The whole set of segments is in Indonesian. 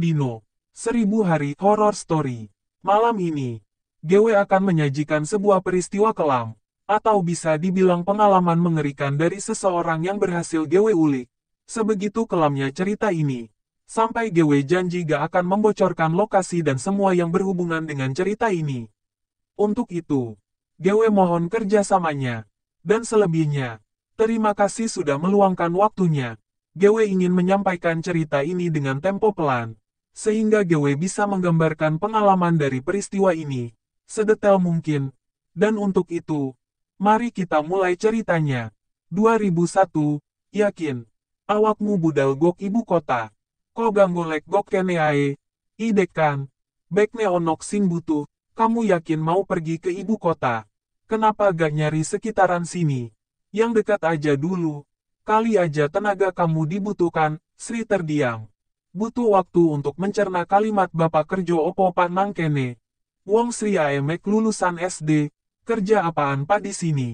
Dino, Seribu Hari Horror Story. Malam ini, GW akan menyajikan sebuah peristiwa kelam, atau bisa dibilang pengalaman mengerikan dari seseorang yang berhasil GW ulik. Sebegitu kelamnya cerita ini, sampai GW janji gak akan membocorkan lokasi dan semua yang berhubungan dengan cerita ini. Untuk itu, GW mohon kerjasamanya. Dan selebihnya, terima kasih sudah meluangkan waktunya. GW ingin menyampaikan cerita ini dengan tempo pelan, sehingga GW bisa menggambarkan pengalaman dari peristiwa ini sedetail mungkin. Dan untuk itu, mari kita mulai ceritanya. 2001, Yakin, Awakmu Budal Gok Ibu Kota, Kogang Golek Gok Keneae, Idekan, Bekne Onok Sing Butuh, Kamu Yakin mau pergi ke Ibu Kota? Kenapa gak nyari sekitaran sini? Yang dekat aja dulu, kali aja tenaga kamu dibutuhkan, Sri terdiam butuh waktu untuk mencerna kalimat Bapak kerja opo panang kene. Wong Sri Aemek lulusan SD, kerja apaan pak di sini?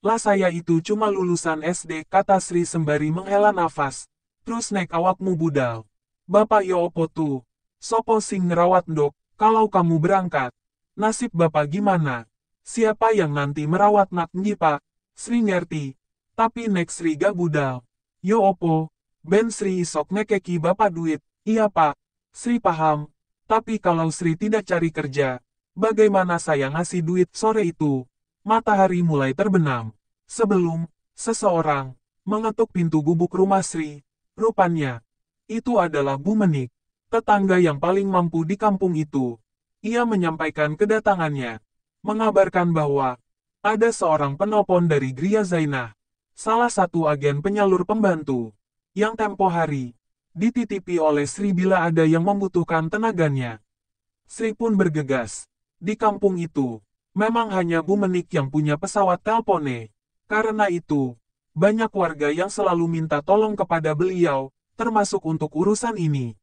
Lah saya itu cuma lulusan SD kata Sri sembari menghela nafas. Terus naik awakmu budal. Bapak yo ya opo tu? Sopo sing ngerawat dok, kalau kamu berangkat. Nasib bapak gimana? Siapa yang nanti merawat nak nyi pak? Sri ngerti. Tapi nek Sri gak budal. Yo ya opo, Ben Sri isok ngekeki bapak duit, iya pak, Sri paham, tapi kalau Sri tidak cari kerja, bagaimana saya ngasih duit sore itu? Matahari mulai terbenam. Sebelum, seseorang, mengetuk pintu gubuk rumah Sri, rupanya, itu adalah Bu Menik, tetangga yang paling mampu di kampung itu. Ia menyampaikan kedatangannya, mengabarkan bahwa, ada seorang penelpon dari Gria Zainah, salah satu agen penyalur pembantu yang tempo hari dititipi oleh Sri bila ada yang membutuhkan tenaganya. Sri pun bergegas. Di kampung itu, memang hanya Bu Menik yang punya pesawat telpone. Karena itu, banyak warga yang selalu minta tolong kepada beliau, termasuk untuk urusan ini.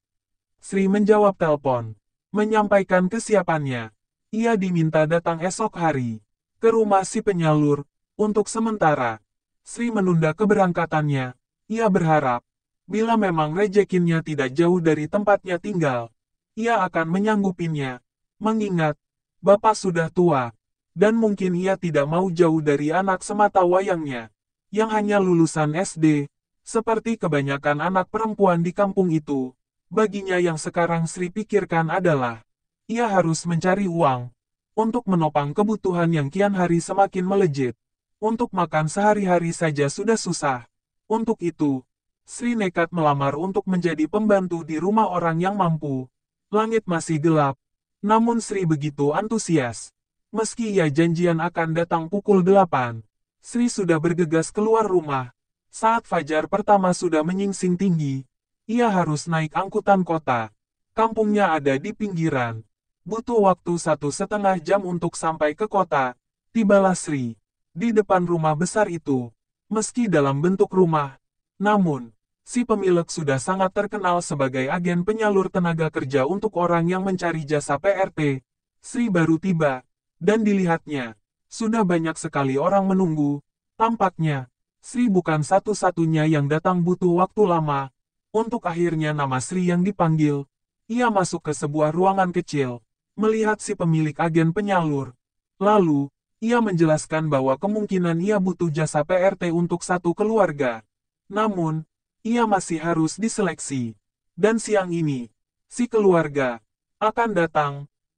Sri menjawab telpon, menyampaikan kesiapannya. Ia diminta datang esok hari ke rumah si penyalur untuk sementara. Sri menunda keberangkatannya. Ia berharap Bila memang rejekinya tidak jauh dari tempatnya tinggal, ia akan menyanggupinya. Mengingat, Bapak sudah tua, dan mungkin ia tidak mau jauh dari anak semata wayangnya, yang hanya lulusan SD, seperti kebanyakan anak perempuan di kampung itu. Baginya yang sekarang Sri pikirkan adalah, ia harus mencari uang, untuk menopang kebutuhan yang kian hari semakin melejit. Untuk makan sehari-hari saja sudah susah. Untuk itu, Sri nekat melamar untuk menjadi pembantu di rumah orang yang mampu. Langit masih gelap, namun Sri begitu antusias. Meski ia janjian akan datang pukul 8, Sri sudah bergegas keluar rumah. Saat fajar pertama sudah menyingsing tinggi, ia harus naik angkutan kota. Kampungnya ada di pinggiran. Butuh waktu satu setengah jam untuk sampai ke kota. Tibalah Sri. Di depan rumah besar itu. Meski dalam bentuk rumah. Namun, si pemilik sudah sangat terkenal sebagai agen penyalur tenaga kerja untuk orang yang mencari jasa PRT. Sri baru tiba, dan dilihatnya, sudah banyak sekali orang menunggu. Tampaknya, Sri bukan satu-satunya yang datang butuh waktu lama. Untuk akhirnya nama Sri yang dipanggil, ia masuk ke sebuah ruangan kecil, melihat si pemilik agen penyalur. Lalu, ia menjelaskan bahwa kemungkinan ia butuh jasa PRT untuk satu keluarga. Namun, ia masih harus diseleksi. Dan siang ini, si keluarga akan datang.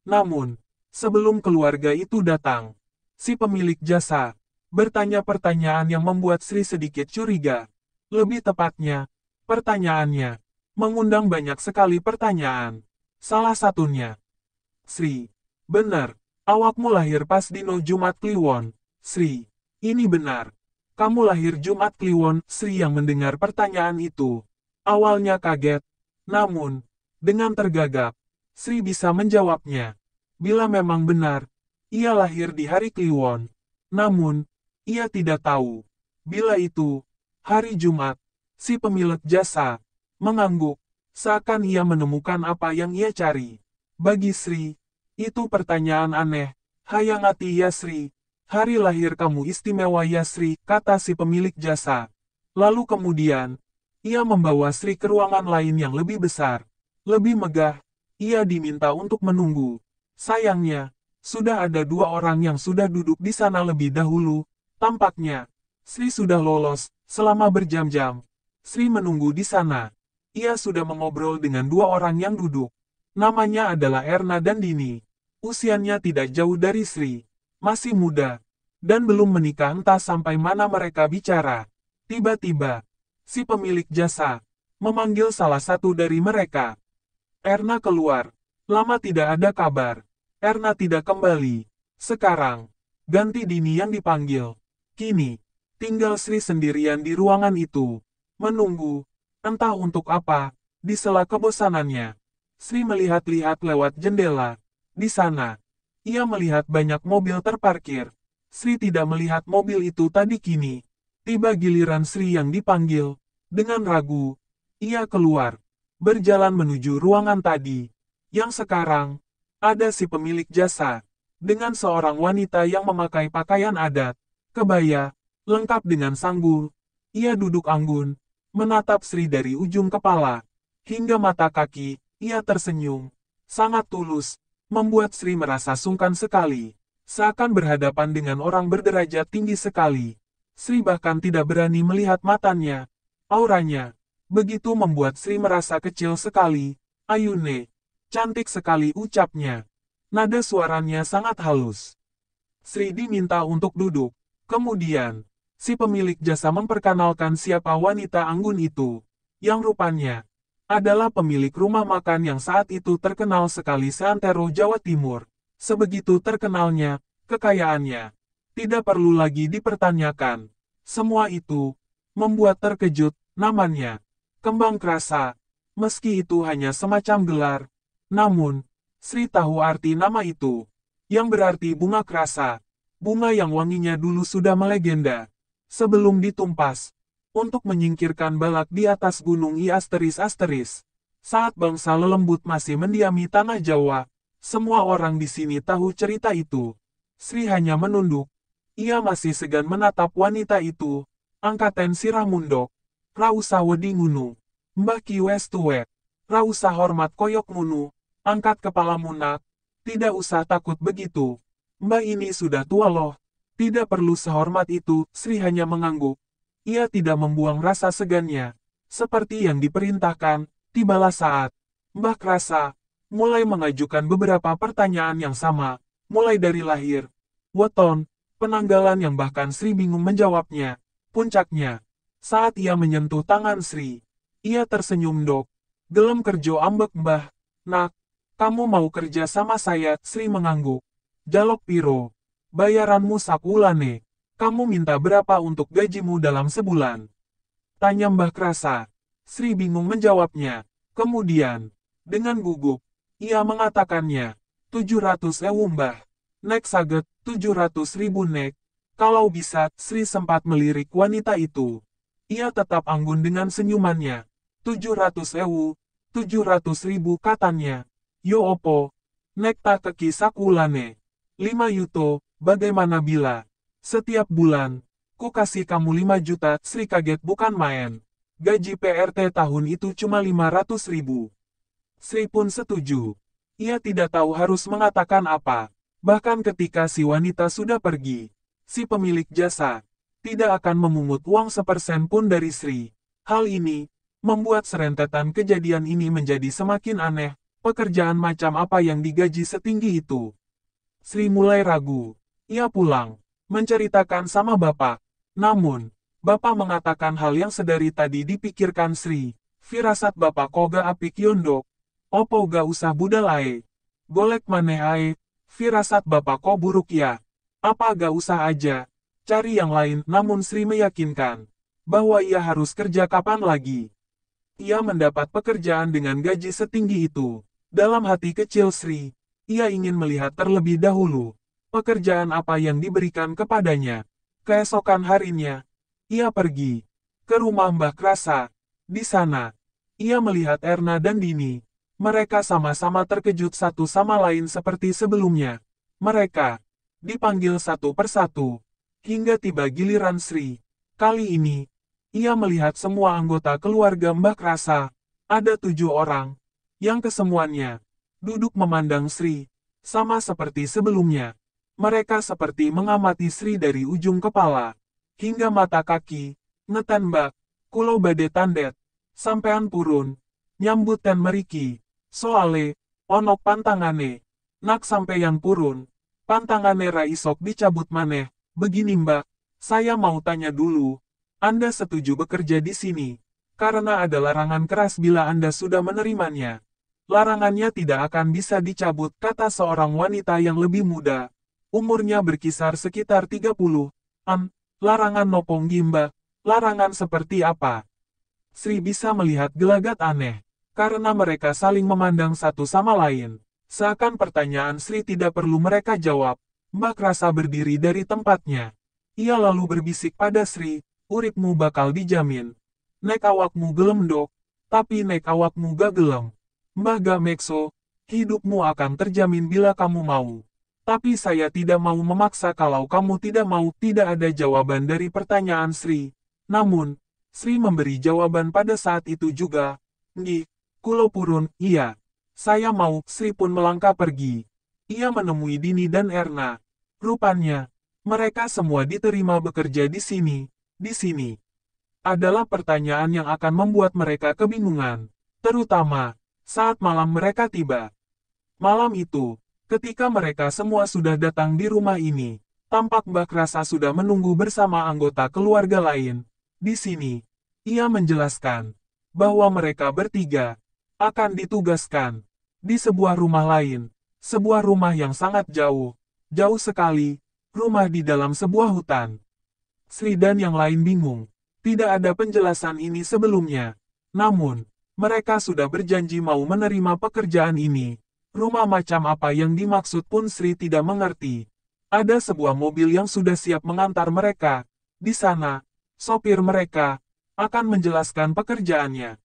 Namun, sebelum keluarga itu datang, si pemilik jasa bertanya pertanyaan yang membuat Sri sedikit curiga. Lebih tepatnya, pertanyaannya mengundang banyak sekali pertanyaan. Salah satunya, Sri, benar, awakmu lahir pas Dino Jumat Kliwon, Sri, ini benar kamu lahir Jumat Kliwon, Sri yang mendengar pertanyaan itu. Awalnya kaget, namun, dengan tergagap, Sri bisa menjawabnya. Bila memang benar, ia lahir di hari Kliwon. Namun, ia tidak tahu. Bila itu, hari Jumat, si pemilik jasa, mengangguk, seakan ia menemukan apa yang ia cari. Bagi Sri, itu pertanyaan aneh, Hayangati ya Sri. Hari lahir kamu istimewa ya Sri, kata si pemilik jasa. Lalu kemudian, ia membawa Sri ke ruangan lain yang lebih besar, lebih megah. Ia diminta untuk menunggu. Sayangnya, sudah ada dua orang yang sudah duduk di sana lebih dahulu. Tampaknya, Sri sudah lolos, selama berjam-jam. Sri menunggu di sana. Ia sudah mengobrol dengan dua orang yang duduk. Namanya adalah Erna dan Dini. Usianya tidak jauh dari Sri masih muda, dan belum menikah entah sampai mana mereka bicara. Tiba-tiba, si pemilik jasa, memanggil salah satu dari mereka. Erna keluar. Lama tidak ada kabar. Erna tidak kembali. Sekarang, ganti Dini yang dipanggil. Kini, tinggal Sri sendirian di ruangan itu. Menunggu, entah untuk apa, di sela kebosanannya. Sri melihat-lihat lewat jendela. Di sana, ia melihat banyak mobil terparkir. Sri tidak melihat mobil itu tadi kini. Tiba giliran Sri yang dipanggil. Dengan ragu, ia keluar. Berjalan menuju ruangan tadi. Yang sekarang, ada si pemilik jasa. Dengan seorang wanita yang memakai pakaian adat, kebaya, lengkap dengan sanggul. Ia duduk anggun, menatap Sri dari ujung kepala hingga mata kaki, ia tersenyum. Sangat tulus, membuat Sri merasa sungkan sekali, seakan berhadapan dengan orang berderajat tinggi sekali. Sri bahkan tidak berani melihat matanya, auranya, begitu membuat Sri merasa kecil sekali. Ayune, cantik sekali ucapnya. Nada suaranya sangat halus. Sri diminta untuk duduk. Kemudian, si pemilik jasa memperkenalkan siapa wanita anggun itu, yang rupanya adalah pemilik rumah makan yang saat itu terkenal sekali seantero Jawa Timur. Sebegitu terkenalnya, kekayaannya. Tidak perlu lagi dipertanyakan. Semua itu, membuat terkejut, namanya. Kembang kerasa. Meski itu hanya semacam gelar. Namun, Sri tahu arti nama itu. Yang berarti bunga kerasa. Bunga yang wanginya dulu sudah melegenda. Sebelum ditumpas, untuk menyingkirkan balak di atas gunung I asteris asteris. Saat bangsa lelembut masih mendiami tanah Jawa, semua orang di sini tahu cerita itu. Sri hanya menunduk. Ia masih segan menatap wanita itu. Angkaten sirah mundok. Rausa wedi ngunu. Mbah Ki Westuwek. Rausa hormat koyok munu. Angkat kepala munak. Tidak usah takut begitu. Mbah ini sudah tua loh. Tidak perlu sehormat itu, Sri hanya mengangguk ia tidak membuang rasa segannya. Seperti yang diperintahkan, tibalah saat. Mbah Krasa, mulai mengajukan beberapa pertanyaan yang sama, mulai dari lahir, weton, penanggalan yang bahkan Sri bingung menjawabnya. Puncaknya, saat ia menyentuh tangan Sri, ia tersenyum dok. Gelem kerjo ambek mbah, nak, kamu mau kerja sama saya, Sri mengangguk. Jalok piro, bayaranmu sakulane. Kamu minta berapa untuk gajimu dalam sebulan? Tanya Mbah Krasa. Sri bingung menjawabnya. Kemudian, dengan gugup, ia mengatakannya, 700 ewu mbah. Nek saget, 700 ribu nek. Kalau bisa, Sri sempat melirik wanita itu. Ia tetap anggun dengan senyumannya. 700 ewu, 700 ribu katanya. Yo opo, nek tak keki sakulane. 5 yuto, bagaimana bila? Setiap bulan, ku kasih kamu 5 juta, Sri kaget bukan main. Gaji PRT tahun itu cuma 500 ribu. Sri pun setuju. Ia tidak tahu harus mengatakan apa. Bahkan ketika si wanita sudah pergi, si pemilik jasa tidak akan memungut uang sepersen pun dari Sri. Hal ini membuat serentetan kejadian ini menjadi semakin aneh. Pekerjaan macam apa yang digaji setinggi itu? Sri mulai ragu. Ia pulang menceritakan sama Bapak. Namun, Bapak mengatakan hal yang sedari tadi dipikirkan Sri, firasat Bapak koga api yondok, opo ga usah budalae, golek mane ae, firasat Bapak ko buruk ya, apa ga usah aja, cari yang lain namun Sri meyakinkan bahwa ia harus kerja kapan lagi. Ia mendapat pekerjaan dengan gaji setinggi itu. Dalam hati kecil Sri, ia ingin melihat terlebih dahulu pekerjaan apa yang diberikan kepadanya. Keesokan harinya, ia pergi ke rumah Mbah Krasa. Di sana, ia melihat Erna dan Dini. Mereka sama-sama terkejut satu sama lain seperti sebelumnya. Mereka dipanggil satu persatu, hingga tiba giliran Sri. Kali ini, ia melihat semua anggota keluarga Mbah Krasa. Ada tujuh orang, yang kesemuanya duduk memandang Sri, sama seperti sebelumnya. Mereka seperti mengamati Sri dari ujung kepala, hingga mata kaki, ngetembak, kulo bade tandet, sampean purun, nyambut dan meriki, soale, onok pantangane, nak sampean purun, pantangane raisok dicabut maneh, begini mbak, saya mau tanya dulu, Anda setuju bekerja di sini, karena ada larangan keras bila Anda sudah menerimanya. Larangannya tidak akan bisa dicabut, kata seorang wanita yang lebih muda, umurnya berkisar sekitar 30, an, larangan nopong gimba, larangan seperti apa. Sri bisa melihat gelagat aneh, karena mereka saling memandang satu sama lain. Seakan pertanyaan Sri tidak perlu mereka jawab, Mbak Rasa berdiri dari tempatnya. Ia lalu berbisik pada Sri, uripmu bakal dijamin. Nek awakmu gelem dok, tapi nek awakmu gak gelem. Mbak gak mekso, hidupmu akan terjamin bila kamu mau tapi saya tidak mau memaksa kalau kamu tidak mau. Tidak ada jawaban dari pertanyaan Sri. Namun, Sri memberi jawaban pada saat itu juga. Ngi, kulo purun, iya. Saya mau, Sri pun melangkah pergi. Ia menemui Dini dan Erna. Rupanya, mereka semua diterima bekerja di sini, di sini. Adalah pertanyaan yang akan membuat mereka kebingungan. Terutama, saat malam mereka tiba. Malam itu, Ketika mereka semua sudah datang di rumah ini, tampak Mbak Rasa sudah menunggu bersama anggota keluarga lain. Di sini, ia menjelaskan bahwa mereka bertiga akan ditugaskan di sebuah rumah lain, sebuah rumah yang sangat jauh, jauh sekali, rumah di dalam sebuah hutan. Sri dan yang lain bingung, tidak ada penjelasan ini sebelumnya. Namun, mereka sudah berjanji mau menerima pekerjaan ini Rumah macam apa yang dimaksud pun Sri tidak mengerti. Ada sebuah mobil yang sudah siap mengantar mereka. Di sana, sopir mereka akan menjelaskan pekerjaannya.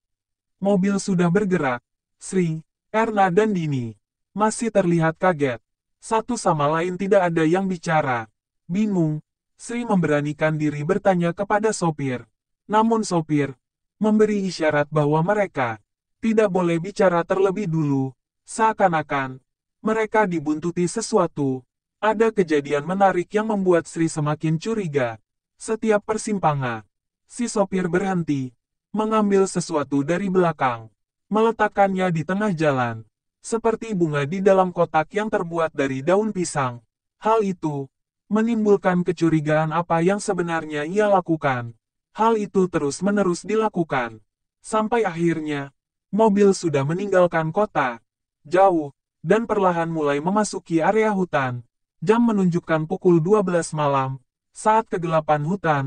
Mobil sudah bergerak. Sri, Erna dan Dini masih terlihat kaget. Satu sama lain tidak ada yang bicara. Bingung, Sri memberanikan diri bertanya kepada sopir. Namun sopir memberi isyarat bahwa mereka tidak boleh bicara terlebih dulu Seakan-akan, mereka dibuntuti sesuatu. Ada kejadian menarik yang membuat Sri semakin curiga. Setiap persimpangan, si sopir berhenti, mengambil sesuatu dari belakang, meletakkannya di tengah jalan, seperti bunga di dalam kotak yang terbuat dari daun pisang. Hal itu menimbulkan kecurigaan apa yang sebenarnya ia lakukan. Hal itu terus-menerus dilakukan sampai akhirnya mobil sudah meninggalkan kota jauh, dan perlahan mulai memasuki area hutan. Jam menunjukkan pukul 12 malam, saat kegelapan hutan,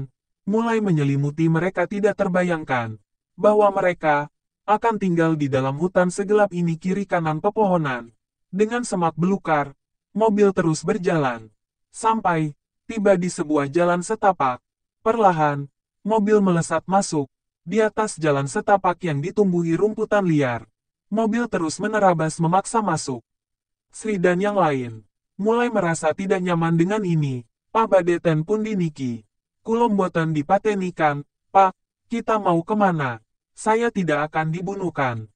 mulai menyelimuti mereka tidak terbayangkan, bahwa mereka, akan tinggal di dalam hutan segelap ini kiri kanan pepohonan. Dengan semak belukar, mobil terus berjalan. Sampai, tiba di sebuah jalan setapak. Perlahan, mobil melesat masuk, di atas jalan setapak yang ditumbuhi rumputan liar. Mobil terus menerabas memaksa masuk. Sri dan yang lain mulai merasa tidak nyaman dengan ini. Pak Badeten pun diniki. buatan dipatenikan. Pak, kita mau kemana? Saya tidak akan dibunuhkan.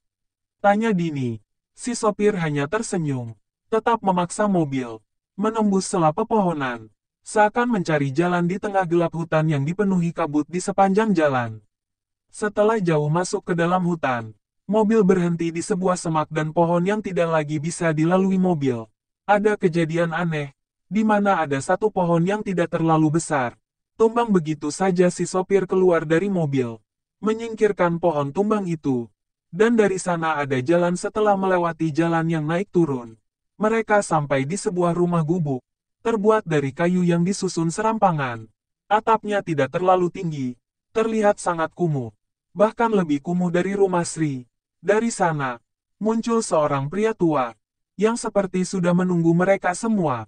Tanya Dini. Si sopir hanya tersenyum. Tetap memaksa mobil. Menembus selap pepohonan. Seakan mencari jalan di tengah gelap hutan yang dipenuhi kabut di sepanjang jalan. Setelah jauh masuk ke dalam hutan, Mobil berhenti di sebuah semak dan pohon yang tidak lagi bisa dilalui mobil. Ada kejadian aneh, di mana ada satu pohon yang tidak terlalu besar. Tumbang begitu saja si sopir keluar dari mobil, menyingkirkan pohon tumbang itu. Dan dari sana ada jalan setelah melewati jalan yang naik turun. Mereka sampai di sebuah rumah gubuk, terbuat dari kayu yang disusun serampangan. Atapnya tidak terlalu tinggi, terlihat sangat kumuh, bahkan lebih kumuh dari rumah Sri. Dari sana, muncul seorang pria tua, yang seperti sudah menunggu mereka semua.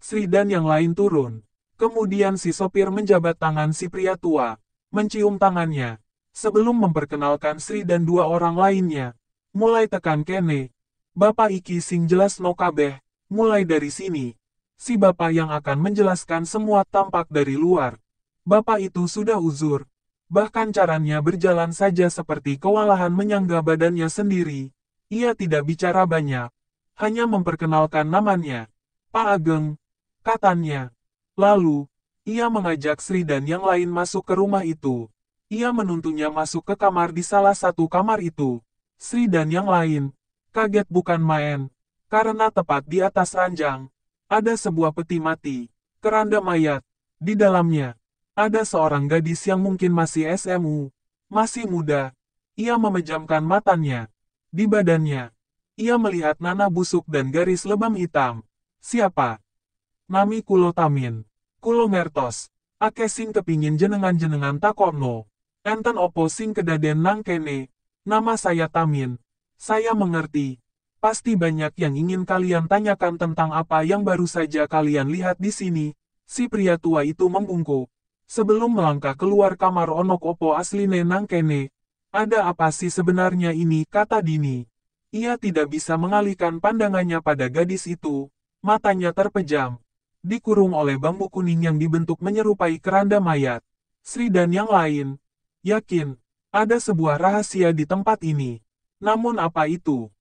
Sri dan yang lain turun. Kemudian si sopir menjabat tangan si pria tua, mencium tangannya, sebelum memperkenalkan Sri dan dua orang lainnya. Mulai tekan kene, Bapak Iki sing jelas no kabeh, mulai dari sini. Si bapak yang akan menjelaskan semua tampak dari luar. Bapak itu sudah uzur, Bahkan caranya berjalan saja seperti kewalahan menyangga badannya sendiri. Ia tidak bicara banyak. Hanya memperkenalkan namanya. Pak Ageng, katanya. Lalu, ia mengajak Sri dan yang lain masuk ke rumah itu. Ia menuntunnya masuk ke kamar di salah satu kamar itu. Sri dan yang lain, kaget bukan main. Karena tepat di atas ranjang, ada sebuah peti mati, keranda mayat, di dalamnya. Ada seorang gadis yang mungkin masih SMU, masih muda. Ia memejamkan matanya. Di badannya, ia melihat nanah busuk dan garis lebam hitam. Siapa? Nami Kulo Kulo Mertos. Ake sing kepingin jenengan-jenengan takono. Enten opo sing kedaden nang kene. Nama saya Tamin. Saya mengerti. Pasti banyak yang ingin kalian tanyakan tentang apa yang baru saja kalian lihat di sini. Si pria tua itu membungkuk. Sebelum melangkah keluar kamar Onokopo asli Nenang Kene, ada apa sih sebenarnya ini kata Dini. Ia tidak bisa mengalihkan pandangannya pada gadis itu, matanya terpejam, dikurung oleh bambu kuning yang dibentuk menyerupai keranda mayat. Sri dan yang lain, yakin, ada sebuah rahasia di tempat ini. Namun apa itu?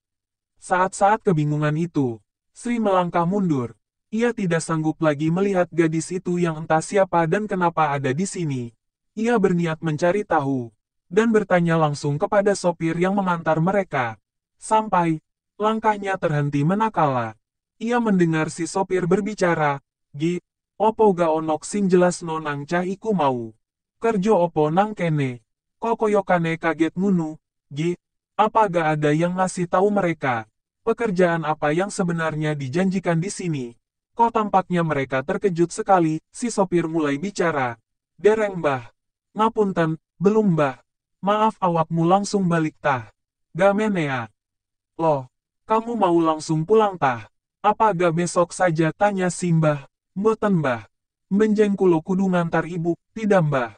Saat-saat kebingungan itu, Sri melangkah mundur, ia tidak sanggup lagi melihat gadis itu yang entah siapa dan kenapa ada di sini. Ia berniat mencari tahu, dan bertanya langsung kepada sopir yang mengantar mereka. Sampai, langkahnya terhenti menakala. Ia mendengar si sopir berbicara, Gi, opo ga onok sing jelas no cah iku mau. Kerjo opo nang kene. Kokoyokane kaget ngunu, Gi, apa ga ada yang ngasih tahu mereka? Pekerjaan apa yang sebenarnya dijanjikan di sini? Kok tampaknya mereka terkejut sekali, si sopir mulai bicara. Dereng mbah. Ngapunten, belum mbah. Maaf awakmu langsung balik tah. Gamenea. Ya? Loh, kamu mau langsung pulang tah? Apa gak besok saja tanya si mbah? Mboten mbah. Benjeng kulo kudu ngantar ibu, tidak mbah.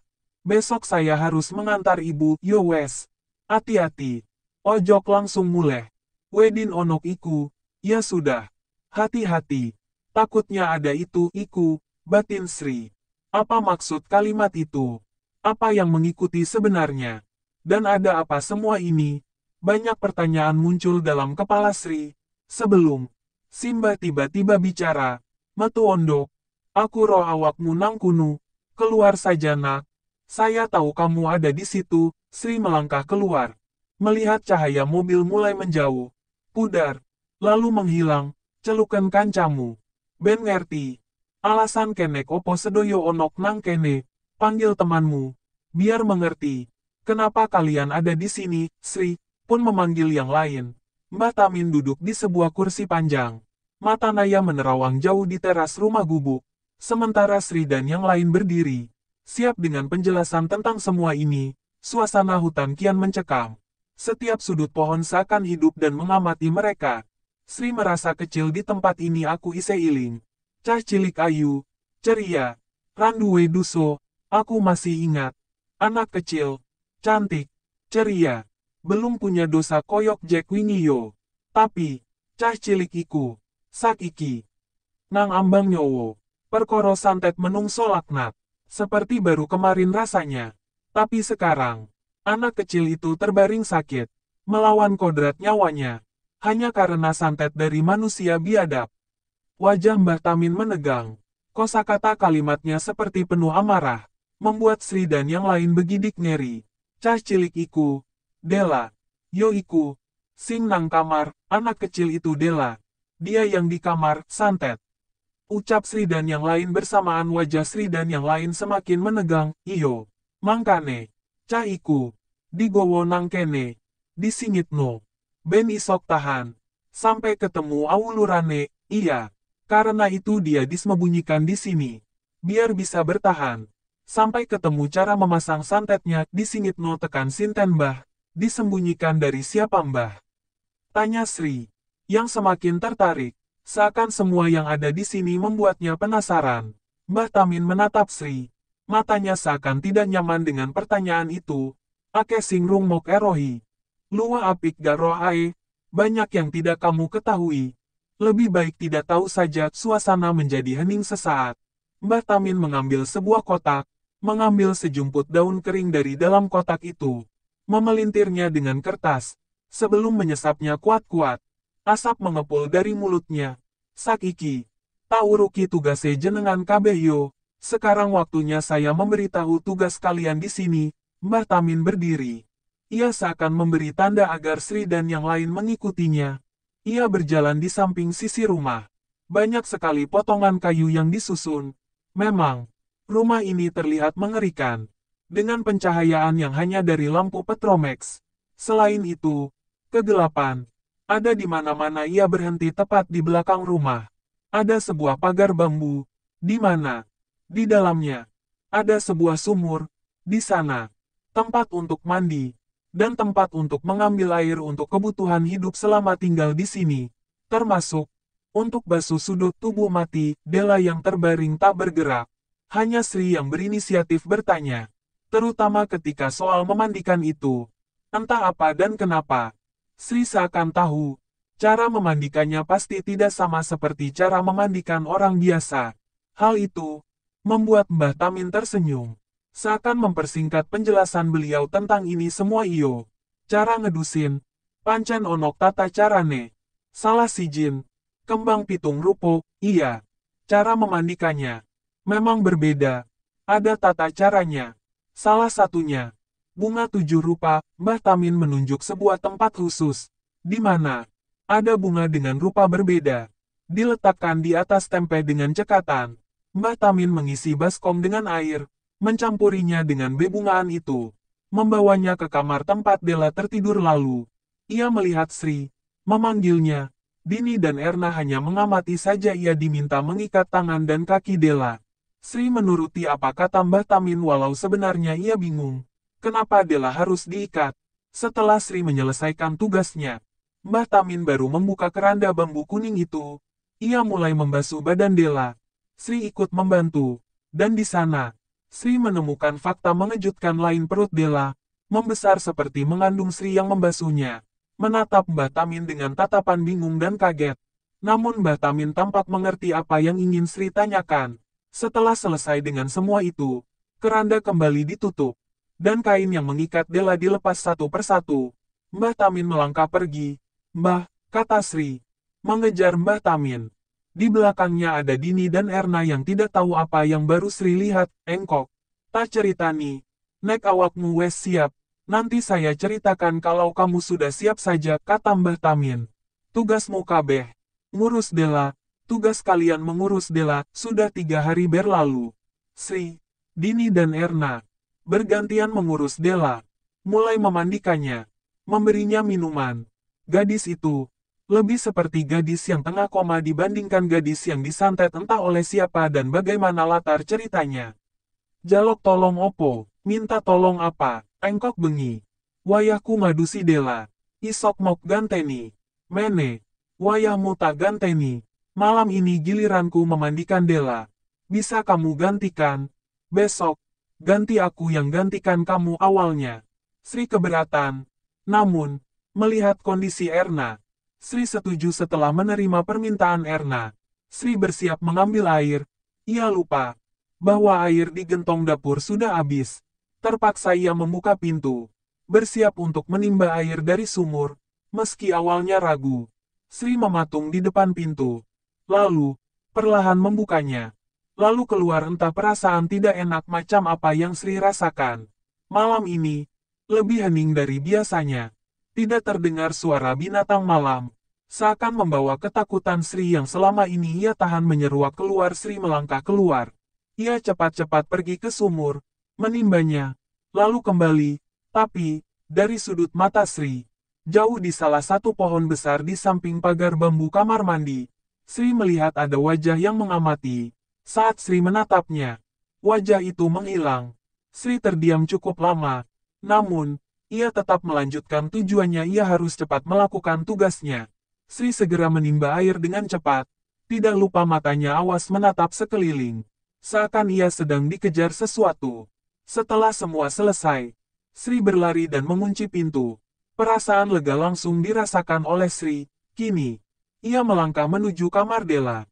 Besok saya harus mengantar ibu, yo wes. Hati-hati. Ojok langsung mulai. Wedin onok iku, ya sudah. Hati-hati. Takutnya ada itu, iku, batin Sri. Apa maksud kalimat itu? Apa yang mengikuti sebenarnya? Dan ada apa semua ini? Banyak pertanyaan muncul dalam kepala Sri. Sebelum, Simba tiba-tiba bicara, Metu Ondo, aku roh awakmu nangkunu, keluar saja nak. Saya tahu kamu ada di situ, Sri melangkah keluar. Melihat cahaya mobil mulai menjauh. Pudar, lalu menghilang, celukan kancamu. Ben ngerti. Alasan kenek opo sedoyo onok nang kene, panggil temanmu, biar mengerti. Kenapa kalian ada di sini, Sri, pun memanggil yang lain. Mbah Tamin duduk di sebuah kursi panjang. Mata Naya menerawang jauh di teras rumah gubuk. Sementara Sri dan yang lain berdiri. Siap dengan penjelasan tentang semua ini, suasana hutan kian mencekam. Setiap sudut pohon seakan hidup dan mengamati mereka. Sri merasa kecil di tempat ini aku ise iling. Cah cilik ayu, ceria, randuwe duso, aku masih ingat. Anak kecil, cantik, ceria, belum punya dosa koyok Jack Winio. Tapi, cah cilik iku, sak iki. Nang ambang nyowo, perkoro santet menung solaknat. Seperti baru kemarin rasanya. Tapi sekarang, anak kecil itu terbaring sakit, melawan kodrat nyawanya hanya karena santet dari manusia biadab. Wajah Mbah Tamin menegang. Kosakata kalimatnya seperti penuh amarah, membuat Sri dan yang lain begidik ngeri. Cah cilik iku, Dela, yo iku, sing nang kamar, anak kecil itu Dela. Dia yang di kamar, santet. Ucap Sri dan yang lain bersamaan wajah Sri dan yang lain semakin menegang, iyo, mangkane, cah iku, digowo nang kene, disingit no. Ben Isok tahan. Sampai ketemu Aulurane, iya. Karena itu dia disembunyikan di sini. Biar bisa bertahan. Sampai ketemu cara memasang santetnya, di no tekan Sinten bah, Disembunyikan dari siapa Mbah? Tanya Sri. Yang semakin tertarik. Seakan semua yang ada di sini membuatnya penasaran. Mbah Tamin menatap Sri. Matanya seakan tidak nyaman dengan pertanyaan itu. Ake singrung mok erohi. Nuwa apik garoae, banyak yang tidak kamu ketahui. Lebih baik tidak tahu saja, suasana menjadi hening sesaat. Mbah Tamin mengambil sebuah kotak, mengambil sejumput daun kering dari dalam kotak itu, memelintirnya dengan kertas, sebelum menyesapnya kuat-kuat. Asap mengepul dari mulutnya. Sakiki, Tauruki tugase jenengan kabeyo, sekarang waktunya saya memberitahu tugas kalian di sini, Mbah Tamin berdiri. Ia seakan memberi tanda agar Sri dan yang lain mengikutinya. Ia berjalan di samping sisi rumah. Banyak sekali potongan kayu yang disusun. Memang, rumah ini terlihat mengerikan. Dengan pencahayaan yang hanya dari lampu Petromax. Selain itu, kegelapan. Ada di mana-mana ia berhenti tepat di belakang rumah. Ada sebuah pagar bambu. Di mana? Di dalamnya. Ada sebuah sumur. Di sana. Tempat untuk mandi dan tempat untuk mengambil air untuk kebutuhan hidup selama tinggal di sini, termasuk untuk basuh sudut tubuh mati, Della yang terbaring tak bergerak. Hanya Sri yang berinisiatif bertanya, terutama ketika soal memandikan itu. Entah apa dan kenapa, Sri seakan tahu, cara memandikannya pasti tidak sama seperti cara memandikan orang biasa. Hal itu, membuat Mbah Tamin tersenyum seakan mempersingkat penjelasan beliau tentang ini semua iyo. Cara ngedusin, pancen onok tata carane, salah si jin, kembang pitung rupo, iya. Cara memandikannya, memang berbeda, ada tata caranya. Salah satunya, bunga tujuh rupa, Mbah Tamin menunjuk sebuah tempat khusus, di mana ada bunga dengan rupa berbeda. Diletakkan di atas tempe dengan cekatan. Mbah Tamin mengisi baskom dengan air, mencampurinya dengan bebungaan itu, membawanya ke kamar tempat Della tertidur lalu, ia melihat Sri, memanggilnya, Dini dan Erna hanya mengamati saja ia diminta mengikat tangan dan kaki Della. Sri menuruti apa kata Mbah Tamin walau sebenarnya ia bingung. Kenapa Della harus diikat? Setelah Sri menyelesaikan tugasnya, Mbah Tamin baru membuka keranda bambu kuning itu. Ia mulai membasuh badan Della. Sri ikut membantu. Dan di sana, Sri menemukan fakta mengejutkan lain perut Della, membesar seperti mengandung Sri yang membasuhnya, menatap Mbah Tamin dengan tatapan bingung dan kaget. Namun Mbah Tamin tampak mengerti apa yang ingin Sri tanyakan. Setelah selesai dengan semua itu, keranda kembali ditutup, dan kain yang mengikat Della dilepas satu persatu. Mbah Tamin melangkah pergi. Mbah, kata Sri. Mengejar Mbah Tamin. Di belakangnya ada Dini dan Erna yang tidak tahu apa yang baru Sri lihat, engkok. Tak cerita nih. Nek awakmu wes siap. Nanti saya ceritakan kalau kamu sudah siap saja, kata Mbah Tamin. Tugasmu kabeh. Ngurus Dela. Tugas kalian mengurus Dela, sudah tiga hari berlalu. Sri, Dini dan Erna. Bergantian mengurus Dela. Mulai memandikannya. Memberinya minuman. Gadis itu, lebih seperti gadis yang tengah koma dibandingkan gadis yang disantet entah oleh siapa dan bagaimana latar ceritanya. Jalok tolong opo, minta tolong apa, engkok bengi. Wayahku madu si dela, isok mok ganteni, mene, wayahmu tak ganteni, malam ini giliranku memandikan dela. Bisa kamu gantikan, besok, ganti aku yang gantikan kamu awalnya. Sri keberatan, namun, melihat kondisi Erna, Sri setuju setelah menerima permintaan Erna. Sri bersiap mengambil air. Ia lupa bahwa air di gentong dapur sudah habis. Terpaksa ia membuka pintu, bersiap untuk menimba air dari sumur, meski awalnya ragu. Sri mematung di depan pintu. Lalu, perlahan membukanya. Lalu keluar entah perasaan tidak enak macam apa yang Sri rasakan. Malam ini, lebih hening dari biasanya. Tidak terdengar suara binatang malam seakan membawa ketakutan Sri yang selama ini ia tahan menyeruak keluar Sri melangkah keluar. Ia cepat-cepat pergi ke sumur, menimbanya, lalu kembali, tapi, dari sudut mata Sri, jauh di salah satu pohon besar di samping pagar bambu kamar mandi, Sri melihat ada wajah yang mengamati. Saat Sri menatapnya, wajah itu menghilang. Sri terdiam cukup lama, namun, ia tetap melanjutkan tujuannya ia harus cepat melakukan tugasnya. Sri segera menimba air dengan cepat. Tidak lupa matanya awas menatap sekeliling. Seakan ia sedang dikejar sesuatu. Setelah semua selesai, Sri berlari dan mengunci pintu. Perasaan lega langsung dirasakan oleh Sri. Kini, ia melangkah menuju kamar Dela.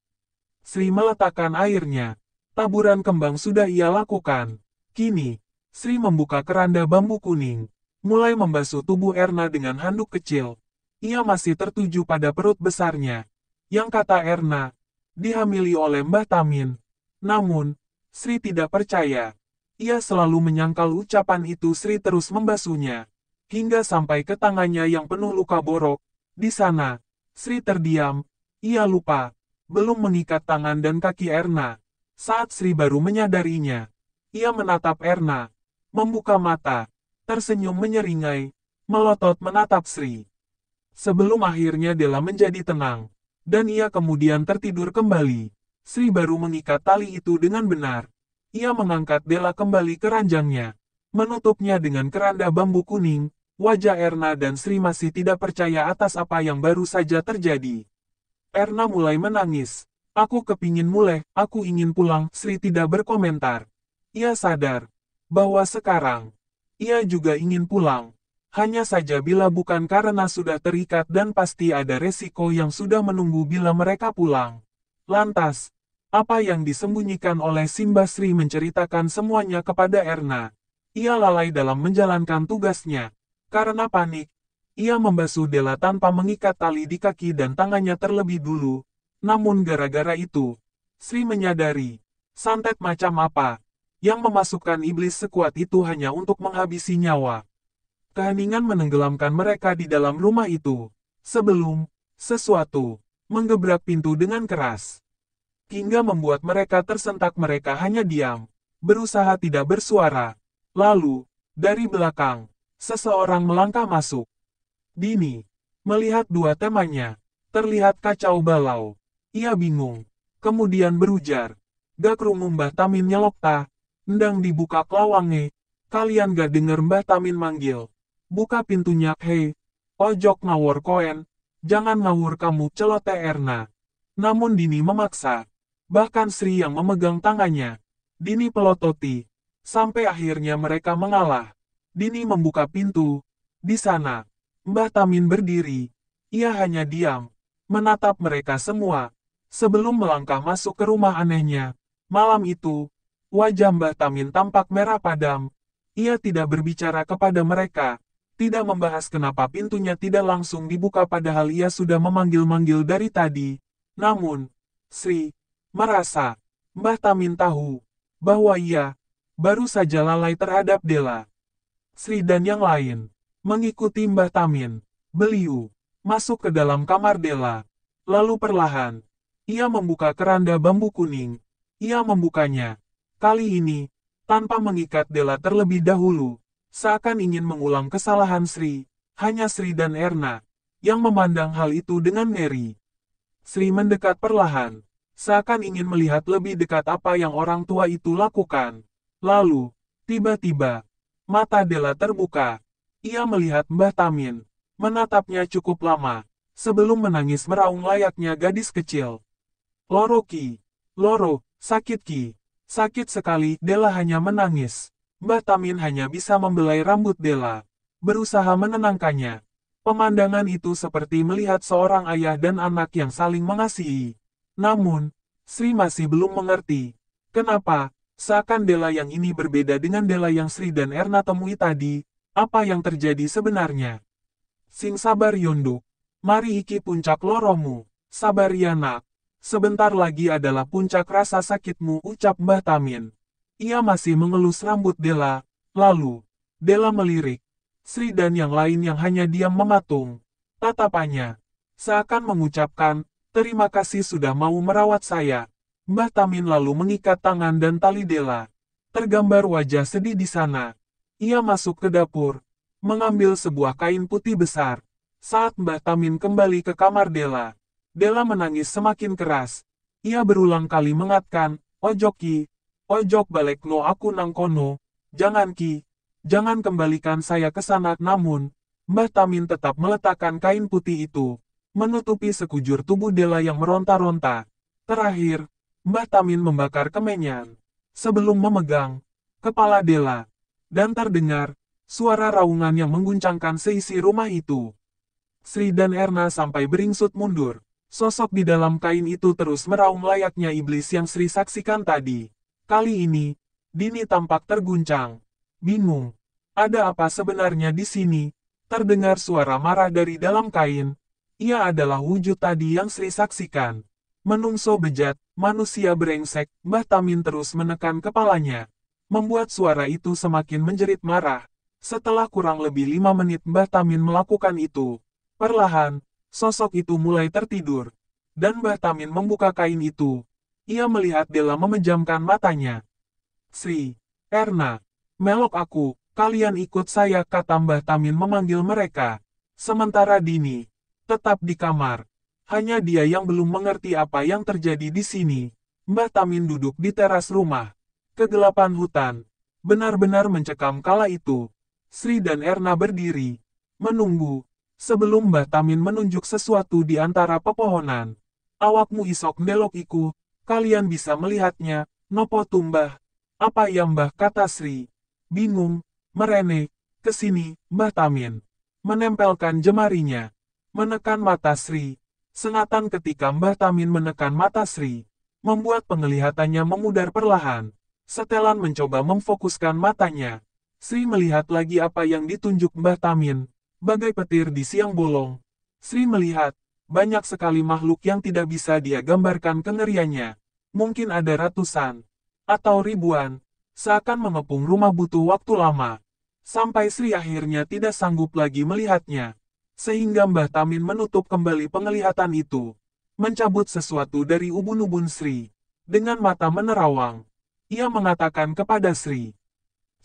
Sri meletakkan airnya. Taburan kembang sudah ia lakukan. Kini, Sri membuka keranda bambu kuning. Mulai membasuh tubuh Erna dengan handuk kecil ia masih tertuju pada perut besarnya, yang kata Erna, dihamili oleh Mbah Tamin. Namun, Sri tidak percaya. Ia selalu menyangkal ucapan itu Sri terus membasuhnya, hingga sampai ke tangannya yang penuh luka borok. Di sana, Sri terdiam, ia lupa, belum mengikat tangan dan kaki Erna. Saat Sri baru menyadarinya, ia menatap Erna, membuka mata, tersenyum menyeringai, melotot menatap Sri. Sebelum akhirnya Della menjadi tenang, dan ia kemudian tertidur kembali. Sri baru mengikat tali itu dengan benar. Ia mengangkat Della kembali ke ranjangnya, menutupnya dengan keranda bambu kuning, Wajah Erna dan Sri masih tidak percaya atas apa yang baru saja terjadi. Erna mulai menangis. Aku kepingin mulai, aku ingin pulang, Sri tidak berkomentar. Ia sadar bahwa sekarang, ia juga ingin pulang. Hanya saja bila bukan karena sudah terikat dan pasti ada resiko yang sudah menunggu bila mereka pulang. Lantas, apa yang disembunyikan oleh Simba Sri menceritakan semuanya kepada Erna. Ia lalai dalam menjalankan tugasnya. Karena panik, ia membasuh Dela tanpa mengikat tali di kaki dan tangannya terlebih dulu. Namun gara-gara itu, Sri menyadari, santet macam apa, yang memasukkan iblis sekuat itu hanya untuk menghabisi nyawa keheningan menenggelamkan mereka di dalam rumah itu, sebelum sesuatu menggebrak pintu dengan keras. Hingga membuat mereka tersentak mereka hanya diam, berusaha tidak bersuara. Lalu, dari belakang, seseorang melangkah masuk. Dini, melihat dua temannya, terlihat kacau balau. Ia bingung, kemudian berujar. Gak kerungu Mbah Tamin nyelokta, endang dibuka kelawange, kalian gak denger Mbah Tamin manggil. Buka pintunya, hei. Ojok ngawur koen. Jangan ngawur kamu celote Erna. Namun Dini memaksa. Bahkan Sri yang memegang tangannya. Dini pelototi. Sampai akhirnya mereka mengalah. Dini membuka pintu. Di sana, Mbah Tamin berdiri. Ia hanya diam. Menatap mereka semua. Sebelum melangkah masuk ke rumah anehnya. Malam itu, wajah Mbah Tamin tampak merah padam. Ia tidak berbicara kepada mereka tidak membahas kenapa pintunya tidak langsung dibuka padahal ia sudah memanggil-manggil dari tadi. Namun, Sri merasa Mbah Tamin tahu bahwa ia baru saja lalai terhadap Dela. Sri dan yang lain mengikuti Mbah Tamin. Beliau masuk ke dalam kamar Dela. Lalu perlahan, ia membuka keranda bambu kuning. Ia membukanya. Kali ini, tanpa mengikat Dela terlebih dahulu seakan ingin mengulang kesalahan Sri, hanya Sri dan Erna, yang memandang hal itu dengan ngeri. Sri mendekat perlahan, seakan ingin melihat lebih dekat apa yang orang tua itu lakukan. Lalu, tiba-tiba, mata Della terbuka. Ia melihat Mbah Tamin, menatapnya cukup lama, sebelum menangis meraung layaknya gadis kecil. Loro Ki, Loro, sakit Ki, sakit sekali, Della hanya menangis. Mbah Tamin hanya bisa membelai rambut Della, berusaha menenangkannya. Pemandangan itu seperti melihat seorang ayah dan anak yang saling mengasihi. Namun, Sri masih belum mengerti. Kenapa, seakan Della yang ini berbeda dengan Della yang Sri dan Erna temui tadi, apa yang terjadi sebenarnya? Sing sabar Yondu, mari iki puncak loromu, sabar Yana, sebentar lagi adalah puncak rasa sakitmu ucap Mbah Tamin. Ia masih mengelus rambut Della, lalu, Della melirik. Sri dan yang lain yang hanya diam mematung. Tatapannya, seakan mengucapkan, terima kasih sudah mau merawat saya. Mbah Tamin lalu mengikat tangan dan tali Della. Tergambar wajah sedih di sana. Ia masuk ke dapur, mengambil sebuah kain putih besar. Saat Mbah Tamin kembali ke kamar Della, Della menangis semakin keras. Ia berulang kali mengatakan, Ojoki, Ojok balik no aku nang kono, jangan ki, jangan kembalikan saya ke sana. Namun, Mbah Tamin tetap meletakkan kain putih itu, menutupi sekujur tubuh Dela yang meronta-ronta. Terakhir, Mbah Tamin membakar kemenyan, sebelum memegang, kepala Dela, dan terdengar, suara raungan yang mengguncangkan seisi rumah itu. Sri dan Erna sampai beringsut mundur, sosok di dalam kain itu terus meraung layaknya iblis yang Sri saksikan tadi. Kali ini, Dini tampak terguncang, bingung. Ada apa sebenarnya di sini? Terdengar suara marah dari dalam kain. Ia adalah wujud tadi yang Sri saksikan. Menungso bejat, manusia berengsek, Mbah Tamin terus menekan kepalanya. Membuat suara itu semakin menjerit marah. Setelah kurang lebih lima menit Mbah Tamin melakukan itu. Perlahan, sosok itu mulai tertidur. Dan Mbah Tamin membuka kain itu, ia melihat Della memejamkan matanya. Sri, Erna, melok aku, kalian ikut saya Kata Mbah Tamin memanggil mereka. Sementara Dini, tetap di kamar. Hanya dia yang belum mengerti apa yang terjadi di sini. Mbah Tamin duduk di teras rumah. Kegelapan hutan, benar-benar mencekam kala itu. Sri dan Erna berdiri, menunggu, sebelum Mbah Tamin menunjuk sesuatu di antara pepohonan. Awakmu isok melok iku, kalian bisa melihatnya, Nopo tumbah. Apa yang Mbah kata Sri? Bingung, merene, kesini, Mbah Tamin. Menempelkan jemarinya. Menekan mata Sri. Sengatan ketika Mbah Tamin menekan mata Sri. Membuat penglihatannya memudar perlahan. Setelan mencoba memfokuskan matanya. Sri melihat lagi apa yang ditunjuk Mbah Tamin. Bagai petir di siang bolong. Sri melihat, banyak sekali makhluk yang tidak bisa dia gambarkan kengeriannya. Mungkin ada ratusan atau ribuan, seakan mengepung rumah butuh waktu lama. Sampai Sri akhirnya tidak sanggup lagi melihatnya. Sehingga Mbah Tamin menutup kembali penglihatan itu. Mencabut sesuatu dari ubun-ubun Sri. Dengan mata menerawang, ia mengatakan kepada Sri.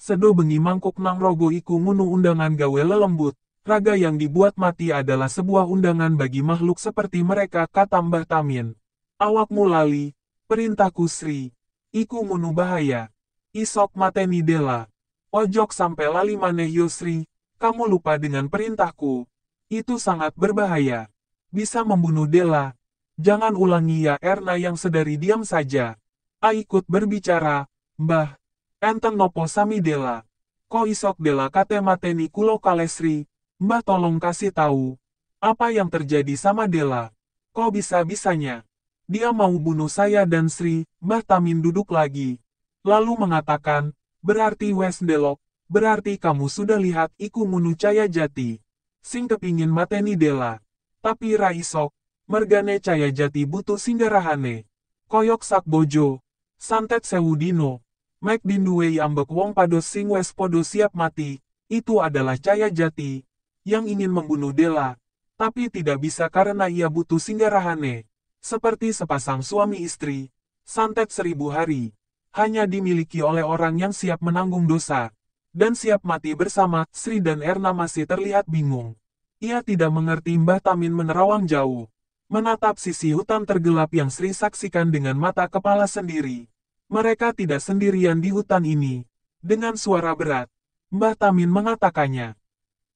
Sedo bengi mangkuk nang rogo iku ngunu undangan gawe lelembut raga yang dibuat mati adalah sebuah undangan bagi makhluk seperti mereka Kata Mbah tamin. Awakmu lali, perintahku Sri, iku munu bahaya, isok mateni dela, ojok sampai lali maneh Yosri, kamu lupa dengan perintahku, itu sangat berbahaya, bisa membunuh Dela, jangan ulangi ya Erna yang sedari diam saja. A ikut berbicara, Mbah, enten nopo sami Dela. Ko isok Dela kate mateni kulo kalesri, Mbah tolong kasih tahu, apa yang terjadi sama Della? Kok bisa-bisanya? Dia mau bunuh saya dan Sri, Mbah Tamin duduk lagi. Lalu mengatakan, berarti West Delok, berarti kamu sudah lihat Iku caya Jati. Sing kepingin mateni Della. Tapi Raisok, mergane caya jati butuh singgarahane. Koyok sak bojo, santet sewudino dino. Mek dinduwe ambek wong pados sing wes podo siap mati, itu adalah caya jati, yang ingin membunuh Della, tapi tidak bisa karena ia butuh singgarahane. seperti sepasang suami istri, santet seribu hari, hanya dimiliki oleh orang yang siap menanggung dosa, dan siap mati bersama, Sri dan Erna masih terlihat bingung. Ia tidak mengerti Mbah Tamin menerawang jauh, menatap sisi hutan tergelap yang Sri saksikan dengan mata kepala sendiri. Mereka tidak sendirian di hutan ini. Dengan suara berat, Mbah Tamin mengatakannya.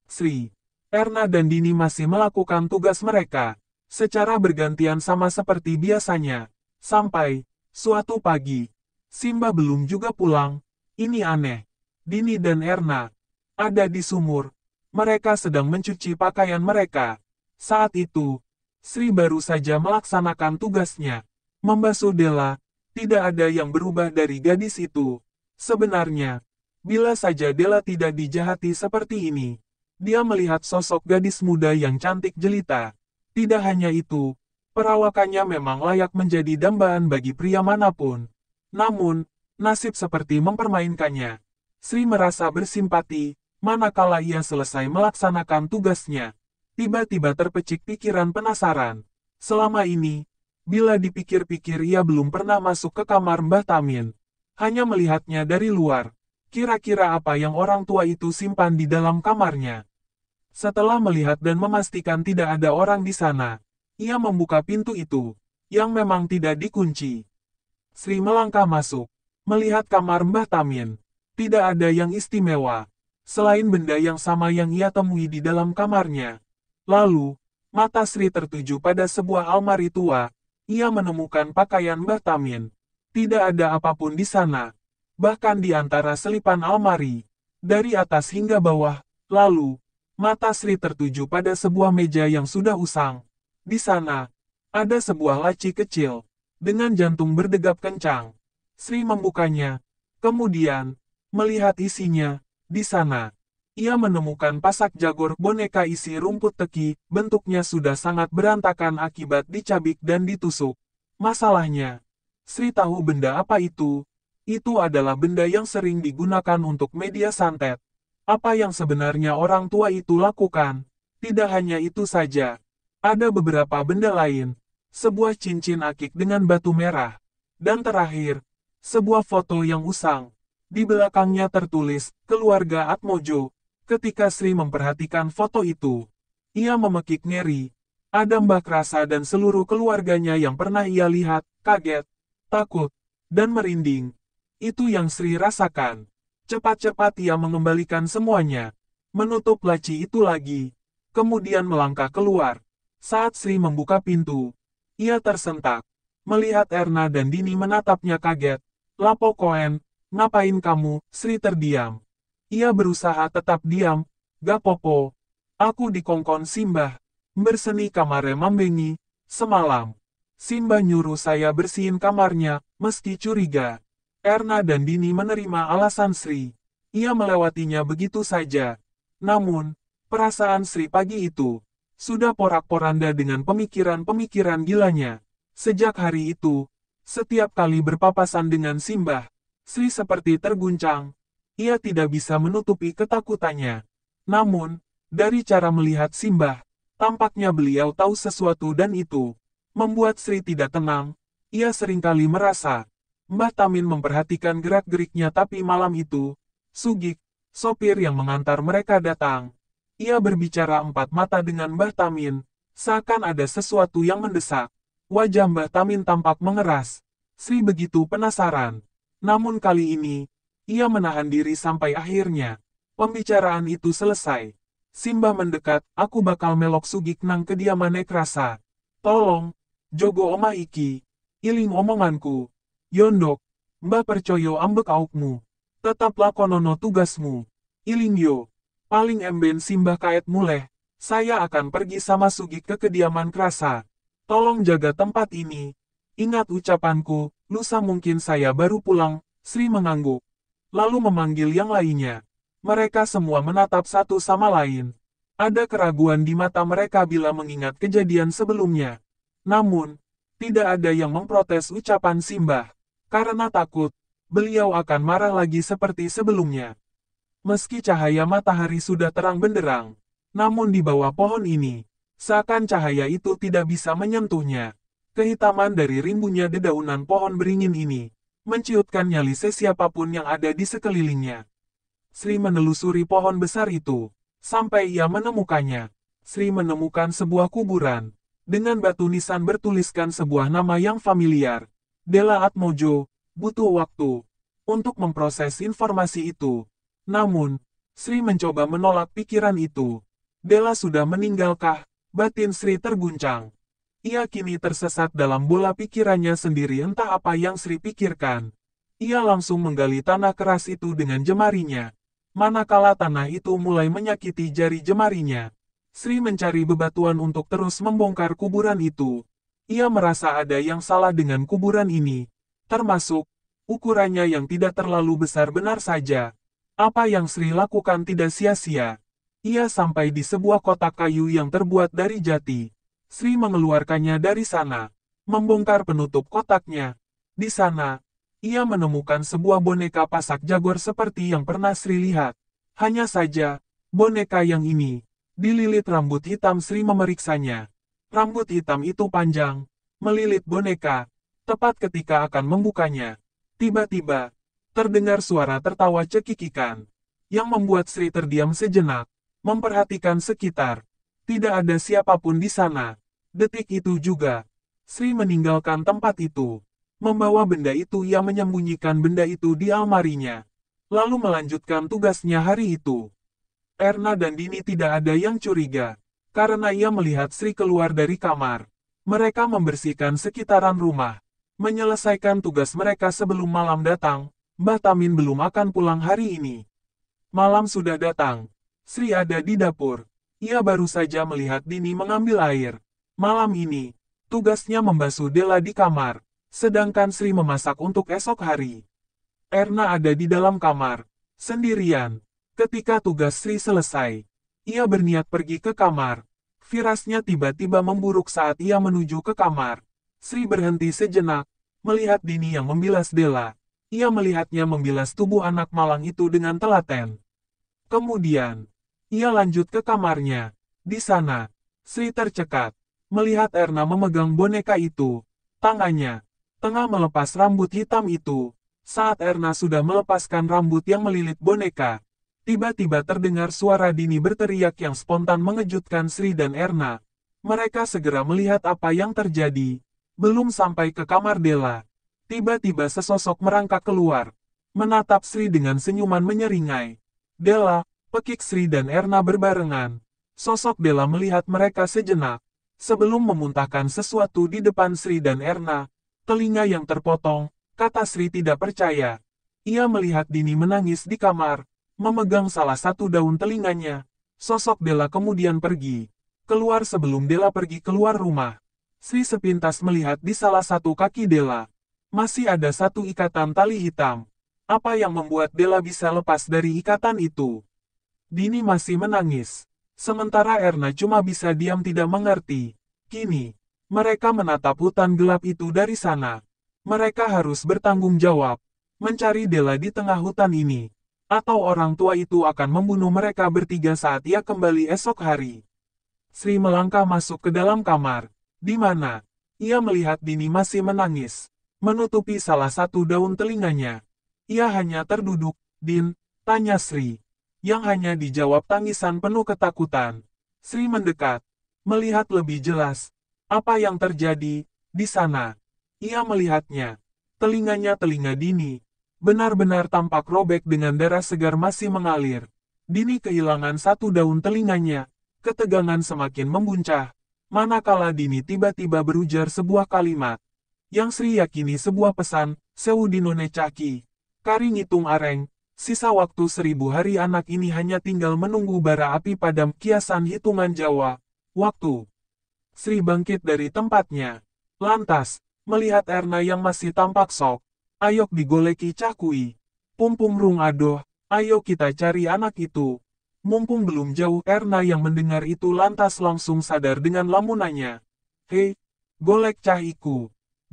Sri, Erna dan Dini masih melakukan tugas mereka, secara bergantian sama seperti biasanya. Sampai, suatu pagi, Simba belum juga pulang. Ini aneh. Dini dan Erna, ada di sumur. Mereka sedang mencuci pakaian mereka. Saat itu, Sri baru saja melaksanakan tugasnya. Membasuh Dela, tidak ada yang berubah dari gadis itu. Sebenarnya, bila saja Dela tidak dijahati seperti ini, dia melihat sosok gadis muda yang cantik jelita. Tidak hanya itu, perawakannya memang layak menjadi dambaan bagi pria manapun. Namun, nasib seperti mempermainkannya. Sri merasa bersimpati, manakala ia selesai melaksanakan tugasnya. Tiba-tiba terpecik pikiran penasaran. Selama ini, bila dipikir-pikir ia belum pernah masuk ke kamar Mbah Tamin. Hanya melihatnya dari luar. Kira-kira apa yang orang tua itu simpan di dalam kamarnya? Setelah melihat dan memastikan tidak ada orang di sana, ia membuka pintu itu, yang memang tidak dikunci. Sri melangkah masuk, melihat kamar Mbah Tamin. Tidak ada yang istimewa, selain benda yang sama yang ia temui di dalam kamarnya. Lalu, mata Sri tertuju pada sebuah almari tua, ia menemukan pakaian Mbah Tamin. Tidak ada apapun di sana, bahkan di antara selipan almari, dari atas hingga bawah, lalu, Mata Sri tertuju pada sebuah meja yang sudah usang. Di sana, ada sebuah laci kecil, dengan jantung berdegap kencang. Sri membukanya, kemudian, melihat isinya, di sana. Ia menemukan pasak jagor boneka isi rumput teki, bentuknya sudah sangat berantakan akibat dicabik dan ditusuk. Masalahnya, Sri tahu benda apa itu. Itu adalah benda yang sering digunakan untuk media santet apa yang sebenarnya orang tua itu lakukan. Tidak hanya itu saja, ada beberapa benda lain, sebuah cincin akik dengan batu merah, dan terakhir, sebuah foto yang usang. Di belakangnya tertulis, keluarga Atmojo. Ketika Sri memperhatikan foto itu, ia memekik ngeri. Ada Mbah Rasa dan seluruh keluarganya yang pernah ia lihat, kaget, takut, dan merinding. Itu yang Sri rasakan. Cepat-cepat ia mengembalikan semuanya, menutup laci itu lagi, kemudian melangkah keluar. Saat Sri membuka pintu, ia tersentak, melihat Erna dan Dini menatapnya kaget. Lapo Koen, ngapain kamu? Sri terdiam. Ia berusaha tetap diam, gak popo. Aku dikongkon Simbah, berseni kamare mambengi, semalam. Simbah nyuruh saya bersihin kamarnya, meski curiga. Erna dan Dini menerima alasan Sri. Ia melewatinya begitu saja. Namun, perasaan Sri pagi itu, sudah porak-poranda dengan pemikiran-pemikiran gilanya. Sejak hari itu, setiap kali berpapasan dengan Simbah, Sri seperti terguncang. Ia tidak bisa menutupi ketakutannya. Namun, dari cara melihat Simbah, tampaknya beliau tahu sesuatu dan itu membuat Sri tidak tenang. Ia seringkali merasa Mbah Tamin memperhatikan gerak-geriknya tapi malam itu, Sugik, sopir yang mengantar mereka datang. Ia berbicara empat mata dengan Mbah Tamin, seakan ada sesuatu yang mendesak. Wajah Mbah Tamin tampak mengeras. Sri begitu penasaran. Namun kali ini, ia menahan diri sampai akhirnya. Pembicaraan itu selesai. Simba mendekat, aku bakal melok Sugik nang kediaman Nekrasa. Tolong, jogo oma iki. Iling omonganku. Yondok, Mbah percoyo ambek aukmu. Tetaplah konono tugasmu. Ilingyo, paling emben simbah kait muleh, saya akan pergi sama Sugi ke kediaman kerasa. Tolong jaga tempat ini. Ingat ucapanku, lusa mungkin saya baru pulang, Sri mengangguk. Lalu memanggil yang lainnya. Mereka semua menatap satu sama lain. Ada keraguan di mata mereka bila mengingat kejadian sebelumnya. Namun, tidak ada yang memprotes ucapan Simbah. Karena takut, beliau akan marah lagi seperti sebelumnya. Meski cahaya matahari sudah terang benderang, namun di bawah pohon ini, seakan cahaya itu tidak bisa menyentuhnya. Kehitaman dari rimbunya dedaunan pohon beringin ini, menciutkan nyali sesiapapun yang ada di sekelilingnya. Sri menelusuri pohon besar itu, sampai ia menemukannya. Sri menemukan sebuah kuburan, dengan batu nisan bertuliskan sebuah nama yang familiar, Della Atmojo, butuh waktu untuk memproses informasi itu. Namun, Sri mencoba menolak pikiran itu. Della sudah meninggalkah? Batin Sri terguncang. Ia kini tersesat dalam bola pikirannya sendiri entah apa yang Sri pikirkan. Ia langsung menggali tanah keras itu dengan jemarinya. Manakala tanah itu mulai menyakiti jari jemarinya, Sri mencari bebatuan untuk terus membongkar kuburan itu. Ia merasa ada yang salah dengan kuburan ini, termasuk ukurannya yang tidak terlalu besar benar saja. Apa yang Sri lakukan tidak sia-sia. Ia sampai di sebuah kotak kayu yang terbuat dari jati. Sri mengeluarkannya dari sana, membongkar penutup kotaknya. Di sana, ia menemukan sebuah boneka pasak jagor seperti yang pernah Sri lihat. Hanya saja, boneka yang ini, dililit rambut hitam Sri memeriksanya. Rambut hitam itu panjang, melilit boneka, tepat ketika akan membukanya. Tiba-tiba, terdengar suara tertawa cekikikan, yang membuat Sri terdiam sejenak, memperhatikan sekitar. Tidak ada siapapun di sana. Detik itu juga, Sri meninggalkan tempat itu. Membawa benda itu ia menyembunyikan benda itu di almarinya. Lalu melanjutkan tugasnya hari itu. Erna dan Dini tidak ada yang curiga karena ia melihat Sri keluar dari kamar. Mereka membersihkan sekitaran rumah. Menyelesaikan tugas mereka sebelum malam datang, Mbah Tamin belum akan pulang hari ini. Malam sudah datang. Sri ada di dapur. Ia baru saja melihat Dini mengambil air. Malam ini, tugasnya membasuh Dela di kamar, sedangkan Sri memasak untuk esok hari. Erna ada di dalam kamar, sendirian, ketika tugas Sri selesai. Ia berniat pergi ke kamar. Virasnya tiba-tiba memburuk saat ia menuju ke kamar. Sri berhenti sejenak, melihat Dini yang membilas Dela. Ia melihatnya membilas tubuh anak malang itu dengan telaten. Kemudian, ia lanjut ke kamarnya. Di sana, Sri tercekat, melihat Erna memegang boneka itu. Tangannya, tengah melepas rambut hitam itu. Saat Erna sudah melepaskan rambut yang melilit boneka, Tiba-tiba terdengar suara Dini berteriak yang spontan mengejutkan Sri dan Erna. Mereka segera melihat apa yang terjadi. Belum sampai ke kamar Della. Tiba-tiba sesosok merangkak keluar. Menatap Sri dengan senyuman menyeringai. Della, pekik Sri dan Erna berbarengan. Sosok Della melihat mereka sejenak. Sebelum memuntahkan sesuatu di depan Sri dan Erna. Telinga yang terpotong, kata Sri tidak percaya. Ia melihat Dini menangis di kamar, memegang salah satu daun telinganya. Sosok Della kemudian pergi. Keluar sebelum Della pergi keluar rumah. Sri sepintas melihat di salah satu kaki Della. Masih ada satu ikatan tali hitam. Apa yang membuat Della bisa lepas dari ikatan itu? Dini masih menangis. Sementara Erna cuma bisa diam tidak mengerti. Kini, mereka menatap hutan gelap itu dari sana. Mereka harus bertanggung jawab. Mencari Della di tengah hutan ini atau orang tua itu akan membunuh mereka bertiga saat ia kembali esok hari. Sri melangkah masuk ke dalam kamar, di mana ia melihat Dini masih menangis, menutupi salah satu daun telinganya. Ia hanya terduduk, Din, tanya Sri, yang hanya dijawab tangisan penuh ketakutan. Sri mendekat, melihat lebih jelas apa yang terjadi di sana. Ia melihatnya, telinganya telinga Dini, benar-benar tampak robek dengan darah segar masih mengalir. Dini kehilangan satu daun telinganya, ketegangan semakin membuncah, manakala Dini tiba-tiba berujar sebuah kalimat. Yang Sri yakini sebuah pesan, Sewu Dinone Caki. Kari ngitung areng, sisa waktu seribu hari anak ini hanya tinggal menunggu bara api padam kiasan hitungan Jawa. Waktu. Sri bangkit dari tempatnya. Lantas, melihat Erna yang masih tampak sok, ayok digoleki cakui. Pumpung rung adoh, ayo kita cari anak itu. Mumpung belum jauh Erna yang mendengar itu lantas langsung sadar dengan lamunannya. Hei, golek cahiku, iku.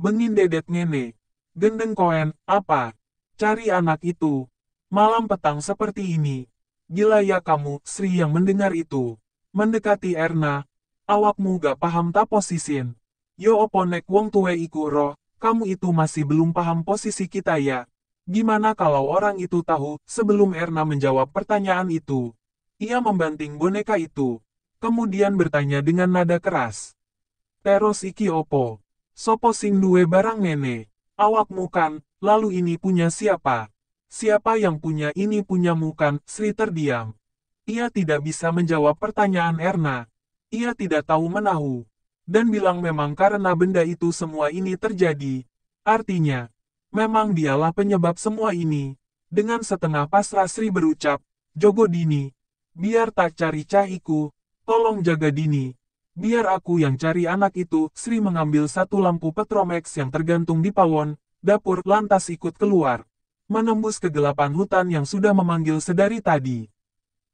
Bengin dedet ngene. Gendeng koen, apa? Cari anak itu. Malam petang seperti ini. Gila ya kamu, Sri yang mendengar itu. Mendekati Erna. Awakmu gak paham tak posisin. Yo oponek wong tuwe iku roh, kamu itu masih belum paham posisi kita ya. Gimana kalau orang itu tahu, sebelum Erna menjawab pertanyaan itu. Ia membanting boneka itu. Kemudian bertanya dengan nada keras. Teros iki opo. Sopo sing duwe barang nene. awak kan, lalu ini punya siapa? Siapa yang punya ini punya mukan? Sri terdiam. Ia tidak bisa menjawab pertanyaan Erna. Ia tidak tahu menahu dan bilang memang karena benda itu semua ini terjadi. Artinya, memang dialah penyebab semua ini. Dengan setengah pasrah Sri berucap, Jogo Dini, biar tak cari cahiku, tolong jaga Dini. Biar aku yang cari anak itu, Sri mengambil satu lampu Petromax yang tergantung di pawon, dapur lantas ikut keluar. Menembus kegelapan hutan yang sudah memanggil sedari tadi.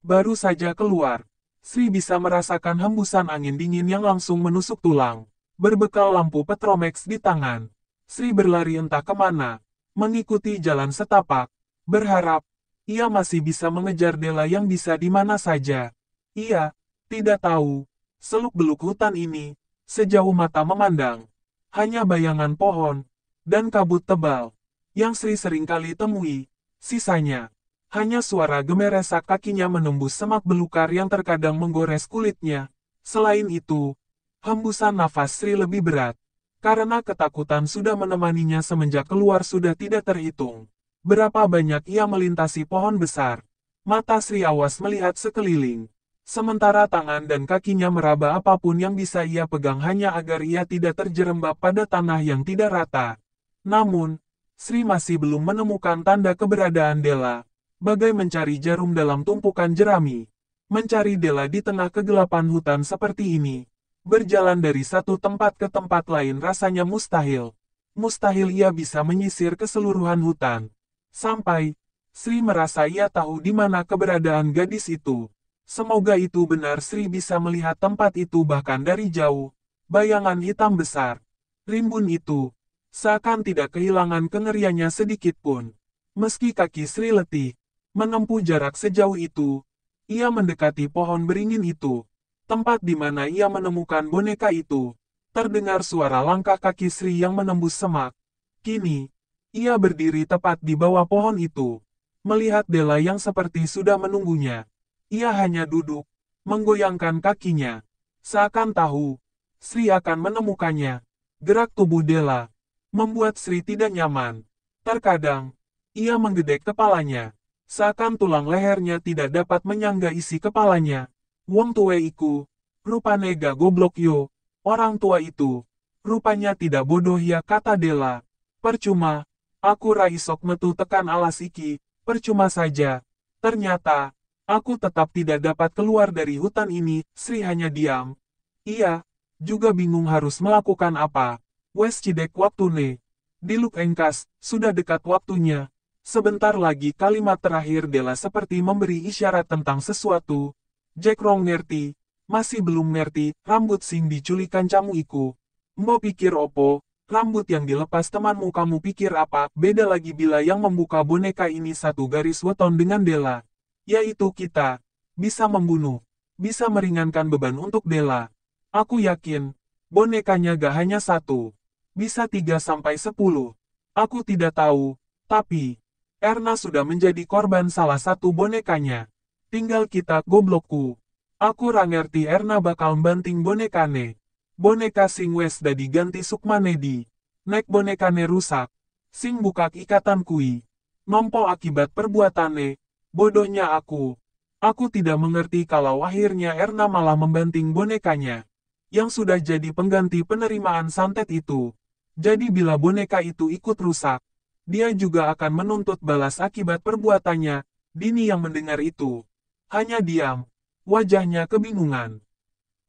Baru saja keluar, Sri bisa merasakan hembusan angin dingin yang langsung menusuk tulang. Berbekal lampu Petromax di tangan, Sri berlari entah kemana, mengikuti jalan setapak, berharap ia masih bisa mengejar Dela yang bisa di mana saja. Ia tidak tahu seluk-beluk hutan ini sejauh mata memandang. Hanya bayangan pohon dan kabut tebal yang Sri seringkali temui. Sisanya hanya suara gemeresak kakinya menembus semak belukar yang terkadang menggores kulitnya. Selain itu, hembusan nafas Sri lebih berat, karena ketakutan sudah menemaninya semenjak keluar sudah tidak terhitung. Berapa banyak ia melintasi pohon besar. Mata Sri awas melihat sekeliling. Sementara tangan dan kakinya meraba apapun yang bisa ia pegang hanya agar ia tidak terjerembab pada tanah yang tidak rata. Namun, Sri masih belum menemukan tanda keberadaan Della bagai mencari jarum dalam tumpukan jerami. Mencari Dela di tengah kegelapan hutan seperti ini. Berjalan dari satu tempat ke tempat lain rasanya mustahil. Mustahil ia bisa menyisir keseluruhan hutan. Sampai, Sri merasa ia tahu di mana keberadaan gadis itu. Semoga itu benar Sri bisa melihat tempat itu bahkan dari jauh. Bayangan hitam besar. Rimbun itu, seakan tidak kehilangan kengeriannya sedikit pun. Meski kaki Sri letih, Menempuh jarak sejauh itu, ia mendekati pohon beringin itu, tempat di mana ia menemukan boneka itu. Terdengar suara langkah kaki Sri yang menembus semak. Kini, ia berdiri tepat di bawah pohon itu. Melihat Dela yang seperti sudah menunggunya, ia hanya duduk, menggoyangkan kakinya. Seakan tahu, Sri akan menemukannya. Gerak tubuh Dela, membuat Sri tidak nyaman. Terkadang, ia menggedek kepalanya. Satam tulang lehernya tidak dapat menyangga isi kepalanya. Wong tue iku, rupa nega goblok yo, orang tua itu, rupanya tidak bodoh ya kata Dela. Percuma, aku raisok metu tekan alas iki, percuma saja. Ternyata, aku tetap tidak dapat keluar dari hutan ini, Sri hanya diam. Iya, juga bingung harus melakukan apa. Wes cidek waktune. Diluk engkas, sudah dekat waktunya, Sebentar lagi kalimat terakhir Della seperti memberi isyarat tentang sesuatu. Jack Rong ngerti, masih belum ngerti, rambut sing diculikan camu iku. Mau pikir opo, rambut yang dilepas temanmu kamu pikir apa, beda lagi bila yang membuka boneka ini satu garis weton dengan Della. Yaitu kita, bisa membunuh, bisa meringankan beban untuk Della. Aku yakin, bonekanya gak hanya satu, bisa tiga sampai sepuluh. Aku tidak tahu, tapi... Erna sudah menjadi korban salah satu bonekanya. Tinggal kita goblokku. Aku rangerti Erna bakal banting bonekane. Boneka sing wes jadi ganti Sukmanedi. di. Nek bonekane rusak. Sing buka ikatan kui. Nompo akibat perbuatane. Bodohnya aku. Aku tidak mengerti kalau akhirnya Erna malah membanting bonekanya. Yang sudah jadi pengganti penerimaan santet itu. Jadi bila boneka itu ikut rusak, dia juga akan menuntut balas akibat perbuatannya. Dini yang mendengar itu hanya diam, wajahnya kebingungan.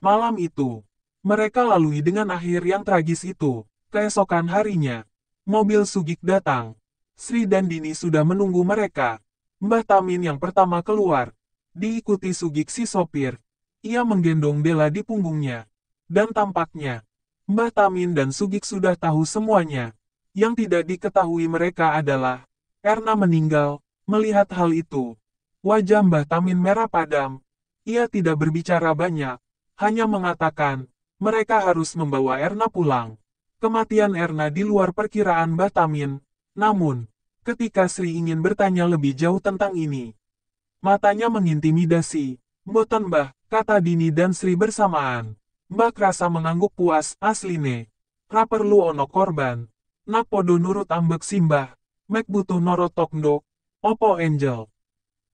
Malam itu, mereka lalui dengan akhir yang tragis itu. Keesokan harinya, mobil Sugik datang. Sri dan Dini sudah menunggu mereka. Mbah Tamin yang pertama keluar, diikuti Sugik si sopir. Ia menggendong Dela di punggungnya. Dan tampaknya, Mbah Tamin dan Sugik sudah tahu semuanya. Yang tidak diketahui mereka adalah, Erna meninggal, melihat hal itu. Wajah Mbah Tamin merah padam. Ia tidak berbicara banyak, hanya mengatakan, mereka harus membawa Erna pulang. Kematian Erna di luar perkiraan Mbah Tamin. Namun, ketika Sri ingin bertanya lebih jauh tentang ini, matanya mengintimidasi. Mboten Mbah, kata Dini dan Sri bersamaan. Mbah kerasa mengangguk puas, asline. Raperlu ono korban. Nak podo nurut ambek simbah, mek butuh norotok norotokndo, opo angel.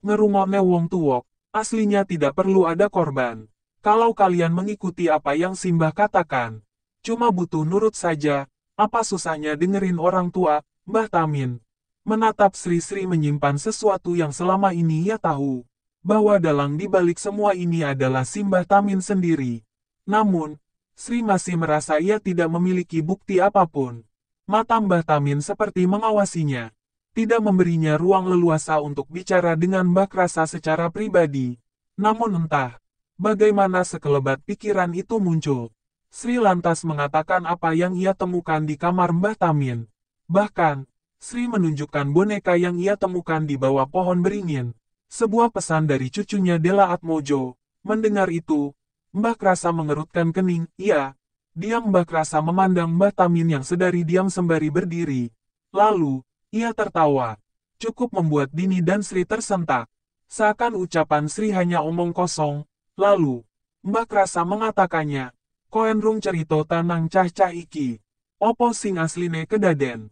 Ngerungokne wong tuwok, aslinya tidak perlu ada korban. Kalau kalian mengikuti apa yang simbah katakan, cuma butuh nurut saja, apa susahnya dengerin orang tua, Mbah Tamin. Menatap Sri Sri menyimpan sesuatu yang selama ini ia tahu bahwa dalang dibalik semua ini adalah Simbah Tamin sendiri. Namun, Sri masih merasa ia tidak memiliki bukti apapun mata Mbah Tamin seperti mengawasinya. Tidak memberinya ruang leluasa untuk bicara dengan Mbah Krasa secara pribadi. Namun entah, bagaimana sekelebat pikiran itu muncul. Sri lantas mengatakan apa yang ia temukan di kamar Mbah Tamin. Bahkan, Sri menunjukkan boneka yang ia temukan di bawah pohon beringin. Sebuah pesan dari cucunya Dela Atmojo. Mendengar itu, Mbah Krasa mengerutkan kening, iya, Diam Mbak Rasa memandang Mbak Tamin yang sedari diam sembari berdiri. Lalu, ia tertawa. Cukup membuat Dini dan Sri tersentak. Seakan ucapan Sri hanya omong kosong. Lalu, Mbak Rasa mengatakannya, Koenrung cerita tanang cah-cah iki. Opo sing asline kedaden.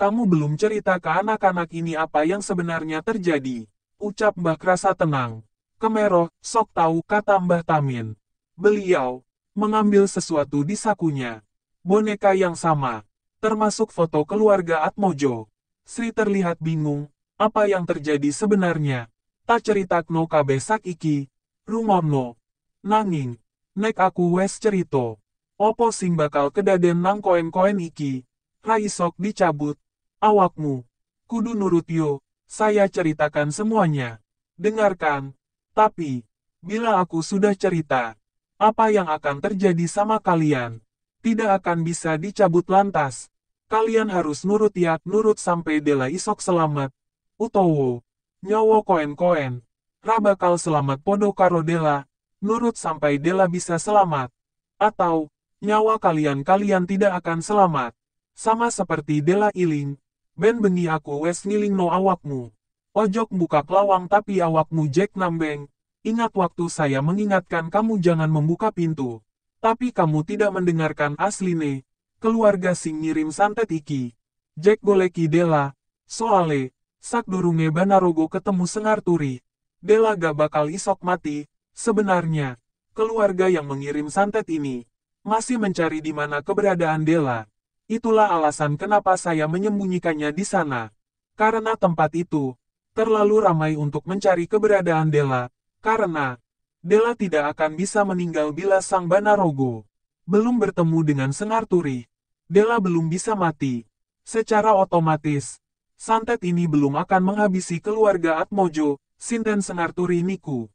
Kamu belum cerita ke anak-anak ini apa yang sebenarnya terjadi. Ucap Mbak Rasa tenang. Kemeroh, sok tahu kata Mbah Tamin. Beliau, mengambil sesuatu di sakunya. Boneka yang sama, termasuk foto keluarga Atmojo. Sri terlihat bingung, apa yang terjadi sebenarnya. Tak cerita no kabe sakiki, rumomno, nanging, nek aku wes cerito. Opo sing bakal kedaden nang koen-koen iki, raisok dicabut, awakmu, kudu nurut yo, saya ceritakan semuanya. Dengarkan, tapi, bila aku sudah cerita, apa yang akan terjadi sama kalian? Tidak akan bisa dicabut lantas. Kalian harus nurut ya, nurut sampai Dela Isok selamat. Utowo, nyawa koen-koen. Rabakal selamat podo karo Dela, nurut sampai Dela bisa selamat. Atau, nyawa kalian-kalian tidak akan selamat. Sama seperti Dela Iling, ben bengi aku wes ngiling no awakmu. Ojok buka lawang tapi awakmu Jack Nambeng, Ingat waktu saya mengingatkan kamu jangan membuka pintu. Tapi kamu tidak mendengarkan asline. Keluarga sing ngirim santet iki. Jack goleki Dela. Soale, sak durunge Banarogo ketemu Sengarturi. Dela gak bakal isok mati. Sebenarnya, keluarga yang mengirim santet ini masih mencari di mana keberadaan Dela. Itulah alasan kenapa saya menyembunyikannya di sana. Karena tempat itu terlalu ramai untuk mencari keberadaan Dela, karena, Dela tidak akan bisa meninggal bila Sang Banarogo belum bertemu dengan Turi. Dela belum bisa mati. Secara otomatis, santet ini belum akan menghabisi keluarga Atmojo, Sinten Turi Niku.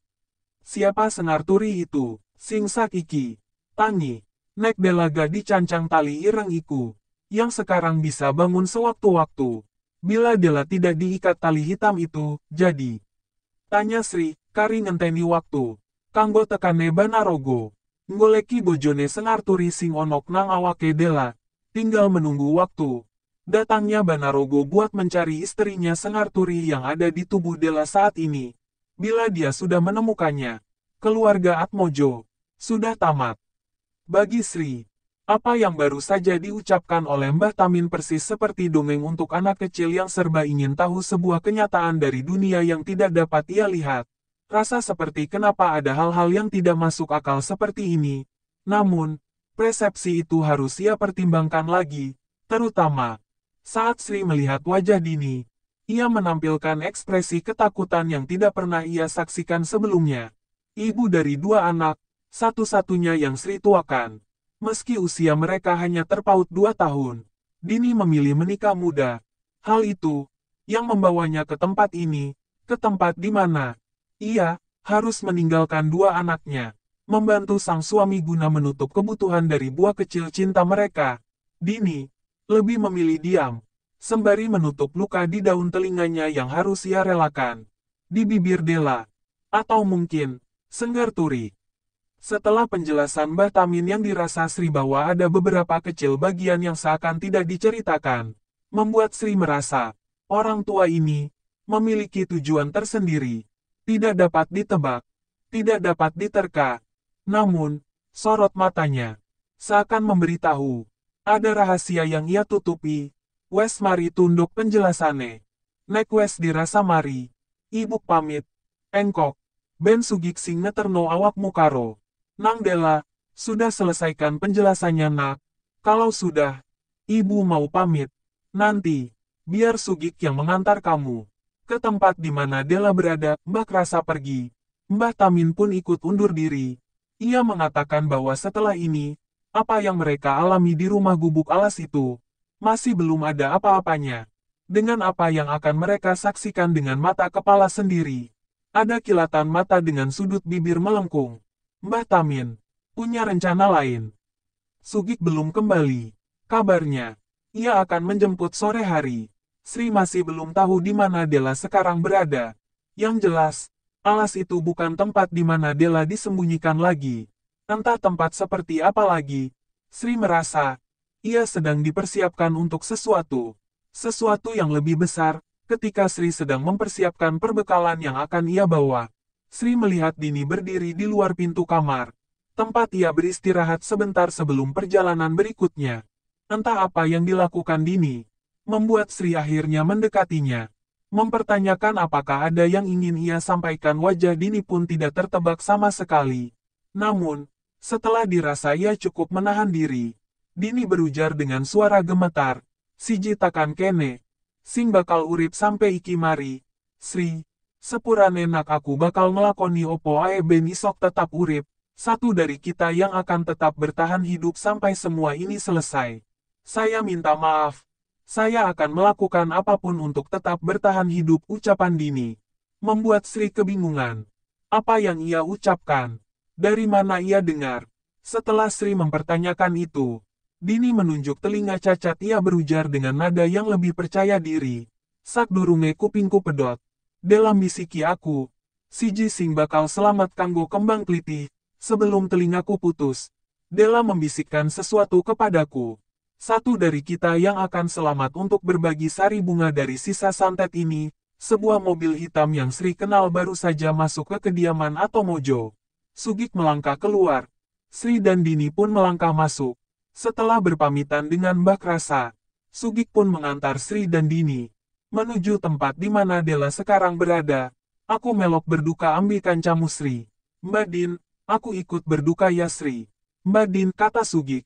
Siapa Turi itu? Sing sakiki, Tangi. Nek Delaga cancang tali ireng iku. Yang sekarang bisa bangun sewaktu-waktu. Bila Dela tidak diikat tali hitam itu, jadi. Tanya Sri, kari ngenteni waktu, kanggo tekane banarogo, ngoleki bojone sengarturi sing onok nang awake dela, tinggal menunggu waktu. Datangnya Banarogo buat mencari istrinya Sengarturi yang ada di tubuh Dela saat ini. Bila dia sudah menemukannya, keluarga Atmojo sudah tamat. Bagi Sri, apa yang baru saja diucapkan oleh Mbah Tamin persis seperti dongeng untuk anak kecil yang serba ingin tahu sebuah kenyataan dari dunia yang tidak dapat ia lihat. Rasa seperti kenapa ada hal-hal yang tidak masuk akal seperti ini. Namun, persepsi itu harus ia pertimbangkan lagi, terutama saat Sri melihat wajah Dini. Ia menampilkan ekspresi ketakutan yang tidak pernah ia saksikan sebelumnya. Ibu dari dua anak, satu-satunya yang Sri tuakan. Meski usia mereka hanya terpaut dua tahun, Dini memilih menikah muda. Hal itu, yang membawanya ke tempat ini, ke tempat di mana ia harus meninggalkan dua anaknya, membantu sang suami guna menutup kebutuhan dari buah kecil cinta mereka. Dini lebih memilih diam, sembari menutup luka di daun telinganya yang harus ia relakan. Di bibir Dela, atau mungkin, senggar turi. Setelah penjelasan Mbah Tamin yang dirasa Sri bahwa ada beberapa kecil bagian yang seakan tidak diceritakan, membuat Sri merasa, orang tua ini, memiliki tujuan tersendiri. Tidak dapat ditebak. Tidak dapat diterka. Namun, sorot matanya. Seakan memberitahu. Ada rahasia yang ia tutupi. Wes mari tunduk penjelasane. Nek Wes dirasa mari. Ibu pamit. Engkok. Ben Sugik sing neterno awak mukaro. Nang Dela, sudah selesaikan penjelasannya nak. Kalau sudah, ibu mau pamit. Nanti, biar Sugik yang mengantar kamu. Ke tempat di mana Della berada, Mbak rasa pergi. Mbah Tamin pun ikut undur diri. Ia mengatakan bahwa setelah ini, apa yang mereka alami di rumah gubuk alas itu, masih belum ada apa-apanya. Dengan apa yang akan mereka saksikan dengan mata kepala sendiri. Ada kilatan mata dengan sudut bibir melengkung. Mbah Tamin, punya rencana lain. Sugik belum kembali. Kabarnya, ia akan menjemput sore hari. Sri masih belum tahu di mana Della sekarang berada. Yang jelas, alas itu bukan tempat di mana Della disembunyikan lagi. Entah tempat seperti apa lagi, Sri merasa ia sedang dipersiapkan untuk sesuatu. Sesuatu yang lebih besar, ketika Sri sedang mempersiapkan perbekalan yang akan ia bawa. Sri melihat Dini berdiri di luar pintu kamar. Tempat ia beristirahat sebentar sebelum perjalanan berikutnya. Entah apa yang dilakukan Dini, membuat Sri akhirnya mendekatinya. Mempertanyakan apakah ada yang ingin ia sampaikan wajah Dini pun tidak tertebak sama sekali. Namun, setelah dirasa ia cukup menahan diri, Dini berujar dengan suara gemetar, Siji takan kene, sing bakal urip sampai iki mari, Sri, sepura nenak aku bakal ngelakoni opo ae ben isok tetap urip, satu dari kita yang akan tetap bertahan hidup sampai semua ini selesai. Saya minta maaf, saya akan melakukan apapun untuk tetap bertahan hidup ucapan Dini. Membuat Sri kebingungan. Apa yang ia ucapkan? Dari mana ia dengar? Setelah Sri mempertanyakan itu, Dini menunjuk telinga cacat ia berujar dengan nada yang lebih percaya diri. Sak durunge kupingku pedot. Dalam bisiki aku, Siji Sing bakal selamat kanggo kembang kliti, sebelum telingaku putus. Della membisikkan sesuatu kepadaku satu dari kita yang akan selamat untuk berbagi sari bunga dari sisa santet ini, sebuah mobil hitam yang Sri kenal baru saja masuk ke kediaman atau mojo. Sugik melangkah keluar. Sri dan Dini pun melangkah masuk. Setelah berpamitan dengan Mbak Rasa, Sugik pun mengantar Sri dan Dini menuju tempat di mana Della sekarang berada. Aku melok berduka ambil kancamu Sri. Mbak Din, aku ikut berduka ya Sri. Mbak Din, kata Sugik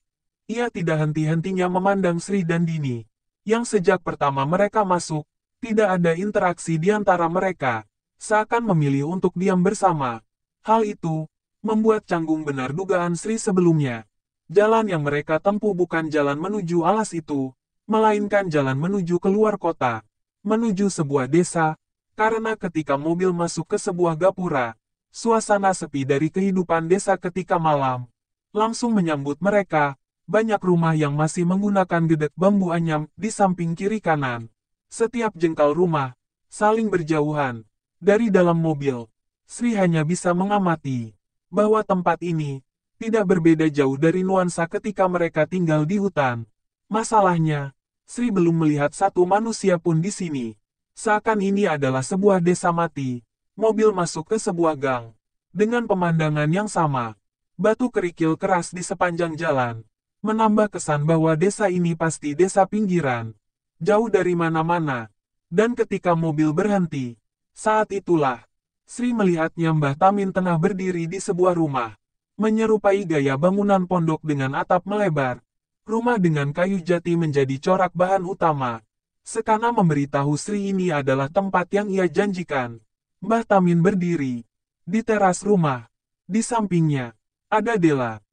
ia tidak henti-hentinya memandang Sri dan Dini, yang sejak pertama mereka masuk, tidak ada interaksi di antara mereka, seakan memilih untuk diam bersama. Hal itu, membuat canggung benar dugaan Sri sebelumnya. Jalan yang mereka tempuh bukan jalan menuju alas itu, melainkan jalan menuju keluar kota, menuju sebuah desa, karena ketika mobil masuk ke sebuah gapura, suasana sepi dari kehidupan desa ketika malam, langsung menyambut mereka, banyak rumah yang masih menggunakan gedek bambu anyam di samping kiri kanan. Setiap jengkal rumah, saling berjauhan. Dari dalam mobil, Sri hanya bisa mengamati bahwa tempat ini tidak berbeda jauh dari nuansa ketika mereka tinggal di hutan. Masalahnya, Sri belum melihat satu manusia pun di sini. Seakan ini adalah sebuah desa mati. Mobil masuk ke sebuah gang. Dengan pemandangan yang sama, batu kerikil keras di sepanjang jalan menambah kesan bahwa desa ini pasti desa pinggiran, jauh dari mana-mana. Dan ketika mobil berhenti, saat itulah, Sri melihatnya Mbah Tamin tengah berdiri di sebuah rumah, menyerupai gaya bangunan pondok dengan atap melebar. Rumah dengan kayu jati menjadi corak bahan utama. Sekana memberitahu Sri ini adalah tempat yang ia janjikan. Mbah Tamin berdiri di teras rumah. Di sampingnya, ada Dela.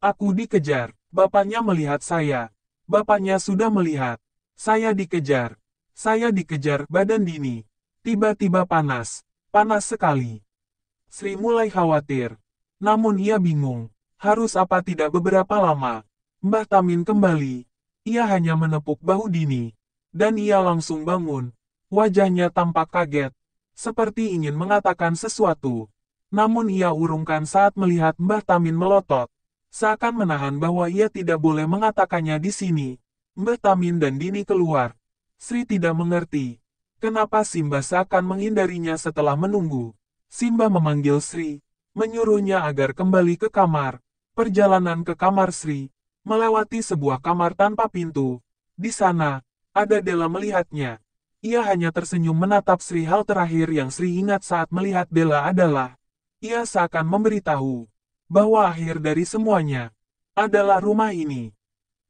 Aku dikejar. Bapaknya melihat saya. Bapaknya sudah melihat. Saya dikejar. Saya dikejar badan dini. Tiba-tiba panas. Panas sekali. Sri mulai khawatir. Namun ia bingung. Harus apa tidak beberapa lama. Mbah Tamin kembali. Ia hanya menepuk bahu dini. Dan ia langsung bangun. Wajahnya tampak kaget. Seperti ingin mengatakan sesuatu. Namun ia urungkan saat melihat Mbah Tamin melotot seakan menahan bahwa ia tidak boleh mengatakannya di sini. Mbah Tamin dan Dini keluar. Sri tidak mengerti. Kenapa Simba seakan menghindarinya setelah menunggu. Simba memanggil Sri, menyuruhnya agar kembali ke kamar. Perjalanan ke kamar Sri, melewati sebuah kamar tanpa pintu. Di sana, ada Della melihatnya. Ia hanya tersenyum menatap Sri hal terakhir yang Sri ingat saat melihat Della adalah, ia seakan memberitahu bahwa akhir dari semuanya adalah rumah ini.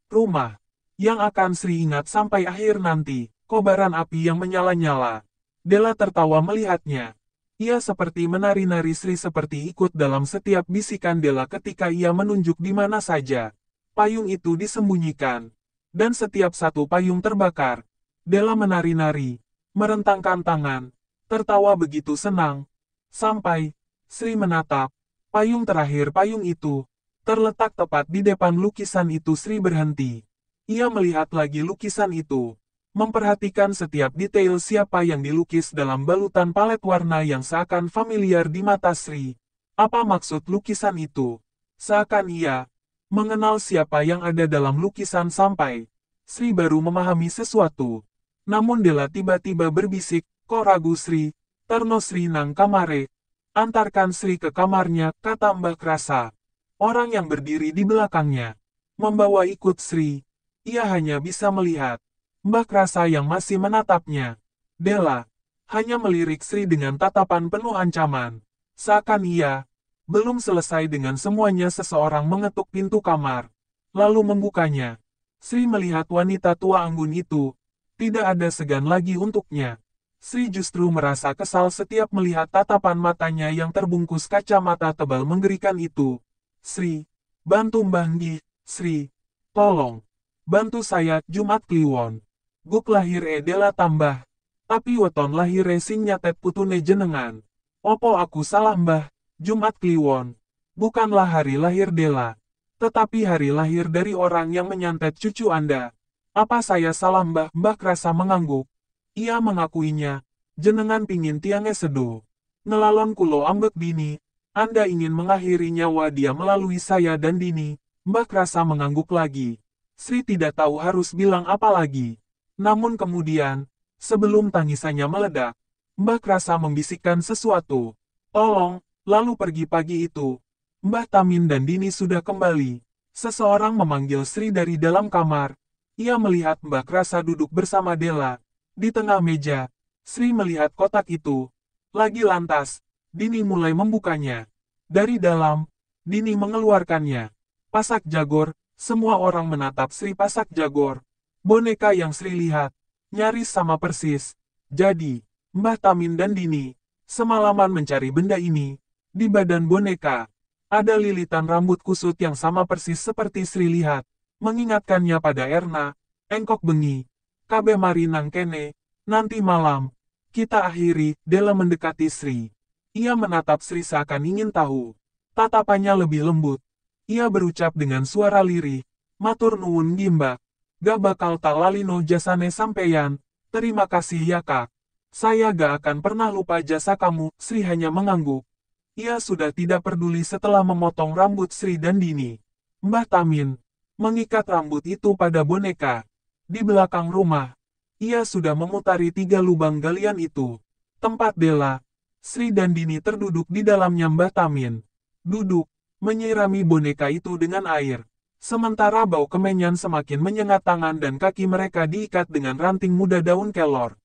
Rumah yang akan Sri ingat sampai akhir nanti, kobaran api yang menyala-nyala. Della tertawa melihatnya. Ia seperti menari-nari Sri seperti ikut dalam setiap bisikan Della ketika ia menunjuk di mana saja. Payung itu disembunyikan. Dan setiap satu payung terbakar. Della menari-nari, merentangkan tangan, tertawa begitu senang. Sampai, Sri menatap, Payung terakhir payung itu, terletak tepat di depan lukisan itu Sri berhenti. Ia melihat lagi lukisan itu, memperhatikan setiap detail siapa yang dilukis dalam balutan palet warna yang seakan familiar di mata Sri. Apa maksud lukisan itu? Seakan ia mengenal siapa yang ada dalam lukisan sampai Sri baru memahami sesuatu. Namun Dela tiba-tiba berbisik, Kok ragu Sri, Tarno Sri Nang Kamare, Antarkan Sri ke kamarnya, kata Mbah Krasa. Orang yang berdiri di belakangnya. Membawa ikut Sri. Ia hanya bisa melihat. Mbah Krasa yang masih menatapnya. Della. Hanya melirik Sri dengan tatapan penuh ancaman. Seakan ia. Belum selesai dengan semuanya seseorang mengetuk pintu kamar. Lalu membukanya. Sri melihat wanita tua anggun itu. Tidak ada segan lagi untuknya. Sri justru merasa kesal setiap melihat tatapan matanya yang terbungkus kacamata tebal mengerikan itu. Sri, bantu Mbah Ngi, Sri, tolong, bantu saya, Jumat Kliwon. Guk lahir Edela tambah, tapi weton lahir racing e nyatet putune jenengan. Opo aku salah Mbah, Jumat Kliwon. Bukanlah hari lahir Dela, tetapi hari lahir dari orang yang menyantet cucu Anda. Apa saya salah Mbah? Mbah kerasa mengangguk. Ia mengakuinya, jenengan pingin tiangnya sedo. Nelalon kulo ambek bini, Anda ingin mengakhiri nyawa dia melalui saya dan dini, Mbak Rasa mengangguk lagi. Sri tidak tahu harus bilang apa lagi. Namun kemudian, sebelum tangisannya meledak, Mbak Rasa membisikkan sesuatu. Tolong, lalu pergi pagi itu. Mbah Tamin dan Dini sudah kembali. Seseorang memanggil Sri dari dalam kamar. Ia melihat Mbak Rasa duduk bersama Dela. Di tengah meja, Sri melihat kotak itu. Lagi lantas, Dini mulai membukanya. Dari dalam, Dini mengeluarkannya. Pasak Jagor, semua orang menatap Sri Pasak Jagor. Boneka yang Sri lihat, nyaris sama persis. Jadi, Mbah Tamin dan Dini, semalaman mencari benda ini. Di badan boneka, ada lilitan rambut kusut yang sama persis seperti Sri lihat, mengingatkannya pada Erna, engkok bengi, KB Marinang Kene, nanti malam, kita akhiri, Della mendekati Sri. Ia menatap Sri seakan ingin tahu. Tatapannya lebih lembut. Ia berucap dengan suara lirih, Matur nuwun gimba, Gak bakal tak lalino jasane sampeyan, terima kasih ya kak. Saya gak akan pernah lupa jasa kamu, Sri hanya mengangguk. Ia sudah tidak peduli setelah memotong rambut Sri dan Dini. Mbah Tamin, mengikat rambut itu pada boneka. Di belakang rumah, ia sudah memutari tiga lubang galian itu. Tempat Dela, Sri dan Dini terduduk di dalamnya Mbah Tamin. Duduk, menyirami boneka itu dengan air. Sementara bau kemenyan semakin menyengat tangan dan kaki mereka diikat dengan ranting muda daun kelor.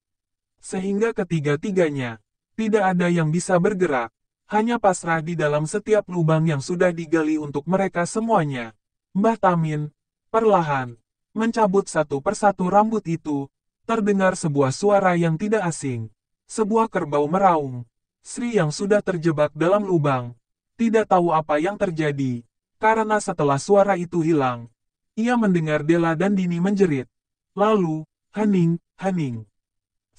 Sehingga ketiga-tiganya, tidak ada yang bisa bergerak hanya pasrah di dalam setiap lubang yang sudah digali untuk mereka semuanya. Mbah Tamin, perlahan, mencabut satu persatu rambut itu, terdengar sebuah suara yang tidak asing. Sebuah kerbau meraung. Sri yang sudah terjebak dalam lubang, tidak tahu apa yang terjadi, karena setelah suara itu hilang, ia mendengar Dela dan Dini menjerit. Lalu, hening, hening.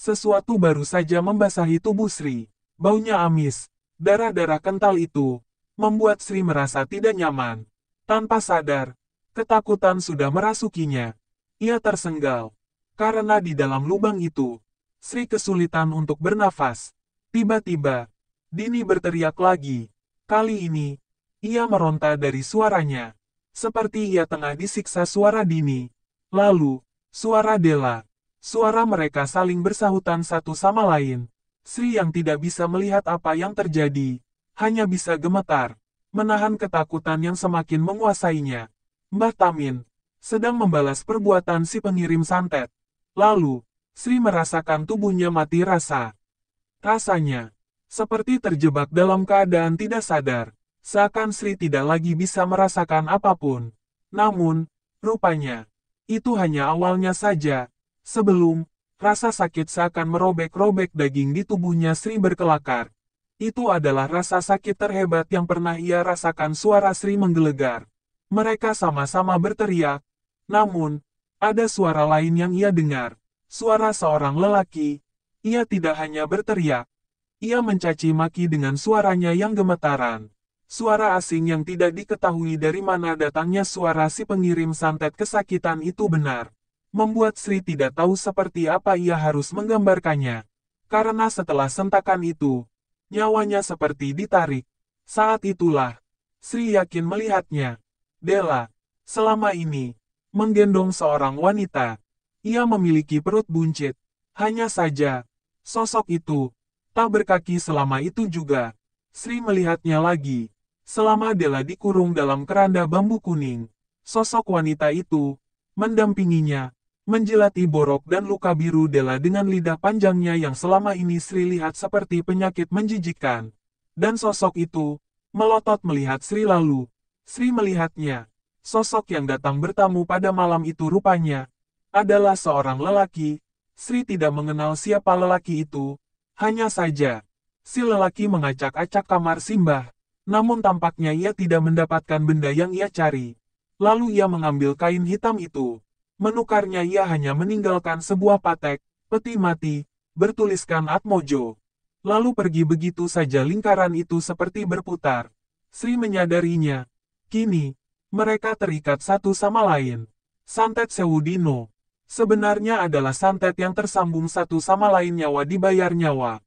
Sesuatu baru saja membasahi tubuh Sri. Baunya amis, darah-darah kental itu, membuat Sri merasa tidak nyaman. Tanpa sadar, Ketakutan sudah merasukinya. Ia tersenggal. Karena di dalam lubang itu, Sri kesulitan untuk bernafas. Tiba-tiba, Dini berteriak lagi. Kali ini, ia meronta dari suaranya. Seperti ia tengah disiksa suara Dini. Lalu, suara Dela. Suara mereka saling bersahutan satu sama lain. Sri yang tidak bisa melihat apa yang terjadi, hanya bisa gemetar, menahan ketakutan yang semakin menguasainya. Mbah Tamin, sedang membalas perbuatan si pengirim santet. Lalu, Sri merasakan tubuhnya mati rasa. Rasanya, seperti terjebak dalam keadaan tidak sadar, seakan Sri tidak lagi bisa merasakan apapun. Namun, rupanya, itu hanya awalnya saja, sebelum, rasa sakit seakan merobek-robek daging di tubuhnya Sri berkelakar. Itu adalah rasa sakit terhebat yang pernah ia rasakan suara Sri menggelegar. Mereka sama-sama berteriak. Namun, ada suara lain yang ia dengar. Suara seorang lelaki. Ia tidak hanya berteriak. Ia mencaci maki dengan suaranya yang gemetaran. Suara asing yang tidak diketahui dari mana datangnya suara si pengirim santet kesakitan itu benar. Membuat Sri tidak tahu seperti apa ia harus menggambarkannya. Karena setelah sentakan itu, nyawanya seperti ditarik. Saat itulah, Sri yakin melihatnya. Della, selama ini, menggendong seorang wanita. Ia memiliki perut buncit. Hanya saja, sosok itu, tak berkaki selama itu juga. Sri melihatnya lagi. Selama Della dikurung dalam keranda bambu kuning, sosok wanita itu, mendampinginya, menjelati borok dan luka biru Della dengan lidah panjangnya yang selama ini Sri lihat seperti penyakit menjijikan, Dan sosok itu, melotot melihat Sri lalu, Sri melihatnya. Sosok yang datang bertamu pada malam itu rupanya adalah seorang lelaki. Sri tidak mengenal siapa lelaki itu, hanya saja si lelaki mengacak-acak kamar Simbah, namun tampaknya ia tidak mendapatkan benda yang ia cari. Lalu ia mengambil kain hitam itu. Menukarnya ia hanya meninggalkan sebuah patek, peti mati, bertuliskan Atmojo. Lalu pergi begitu saja lingkaran itu seperti berputar. Sri menyadarinya, Kini, mereka terikat satu sama lain. Santet Sewudino sebenarnya adalah santet yang tersambung satu sama lain nyawa dibayar nyawa.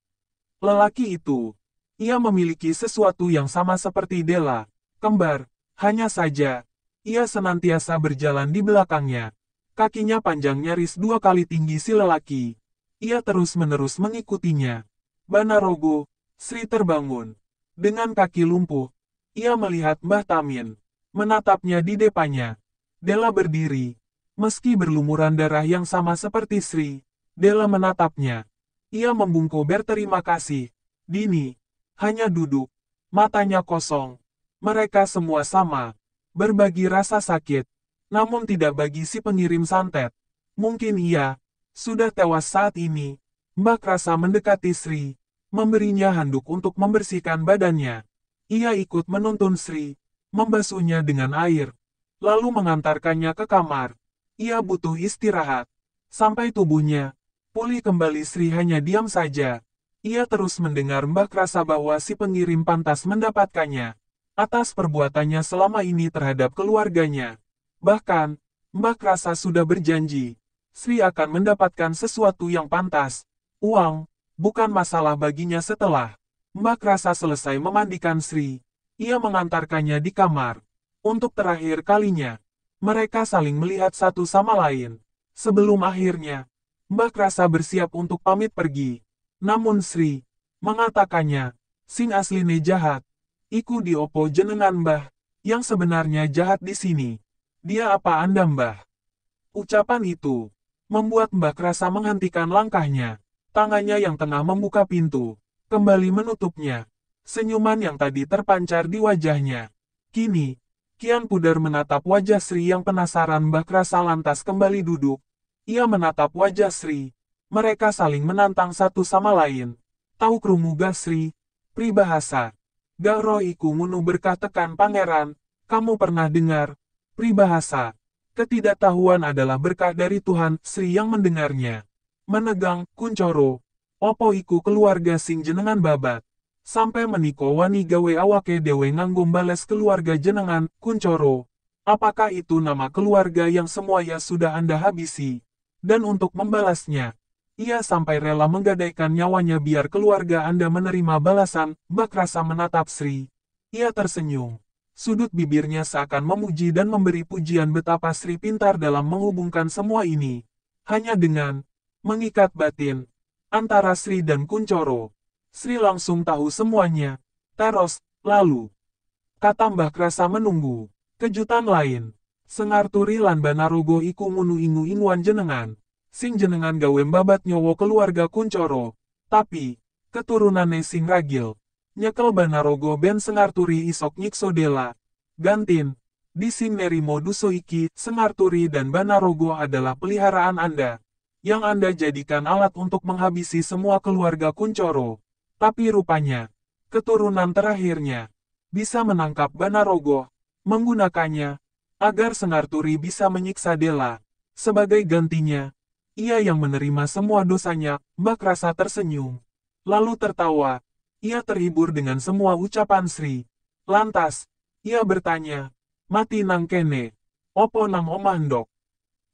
Lelaki itu, ia memiliki sesuatu yang sama seperti Dela, kembar, hanya saja, ia senantiasa berjalan di belakangnya. Kakinya panjang nyaris dua kali tinggi si lelaki. Ia terus-menerus mengikutinya. Banarogo, Sri terbangun. Dengan kaki lumpuh, ia melihat Mbah Tamin, menatapnya di depannya. Della berdiri. Meski berlumuran darah yang sama seperti Sri, Della menatapnya. Ia membungkuk berterima kasih. Dini, hanya duduk. Matanya kosong. Mereka semua sama. Berbagi rasa sakit. Namun tidak bagi si pengirim santet. Mungkin ia, sudah tewas saat ini. Mbak Rasa mendekati Sri, memberinya handuk untuk membersihkan badannya. Ia ikut menuntun Sri, membasuhnya dengan air, lalu mengantarkannya ke kamar. Ia butuh istirahat. Sampai tubuhnya, pulih kembali Sri hanya diam saja. Ia terus mendengar Mbak Rasa bahwa si pengirim pantas mendapatkannya atas perbuatannya selama ini terhadap keluarganya. Bahkan, Mbak Rasa sudah berjanji, Sri akan mendapatkan sesuatu yang pantas. Uang, bukan masalah baginya setelah Mbak Rasa selesai memandikan Sri. Ia mengantarkannya di kamar. Untuk terakhir kalinya, mereka saling melihat satu sama lain. Sebelum akhirnya, Mbak Rasa bersiap untuk pamit pergi. Namun Sri, mengatakannya, sing asline jahat. Iku diopo jenengan mbah, yang sebenarnya jahat di sini. Dia apa anda mbah? Ucapan itu, membuat Mbak Rasa menghentikan langkahnya. Tangannya yang tengah membuka pintu, kembali menutupnya. Senyuman yang tadi terpancar di wajahnya. Kini, Kian Pudar menatap wajah Sri yang penasaran rasa lantas kembali duduk. Ia menatap wajah Sri. Mereka saling menantang satu sama lain. Tahu krumuga Sri, pribahasa. Garo iku munu berkah pangeran, kamu pernah dengar, pribahasa. Ketidaktahuan adalah berkah dari Tuhan, Sri yang mendengarnya. Menegang, kuncoro, opo iku keluarga sing jenengan babat. Sampai meniko wani gawe awake dewe nganggum bales keluarga jenengan, kuncoro. Apakah itu nama keluarga yang semuanya sudah Anda habisi? Dan untuk membalasnya, ia sampai rela menggadaikan nyawanya biar keluarga Anda menerima balasan, bak rasa menatap Sri. Ia tersenyum. Sudut bibirnya seakan memuji dan memberi pujian betapa Sri pintar dalam menghubungkan semua ini. Hanya dengan mengikat batin, antara Sri dan Kuncoro. Sri langsung tahu semuanya. Teros, lalu. Kata Mbah Krasa menunggu. Kejutan lain. Sengarturi lan banarogo iku ngunu ingu inguan jenengan. Sing jenengan gawe mbabat nyowo keluarga Kuncoro. Tapi, keturunane sing ragil. Nyekel banarogo ben sengarturi isok nyikso dela. Gantin, di nerimo duso iki, Sengarturi dan Banarogo adalah peliharaan Anda yang Anda jadikan alat untuk menghabisi semua keluarga Kuncoro. Tapi rupanya, keturunan terakhirnya bisa menangkap Banarogo, menggunakannya agar Sengarturi bisa menyiksa Dela. Sebagai gantinya, ia yang menerima semua dosanya, Mbak Rasa tersenyum. Lalu tertawa, ia terhibur dengan semua ucapan Sri. Lantas, ia bertanya, mati nang kene, opo nang omandok.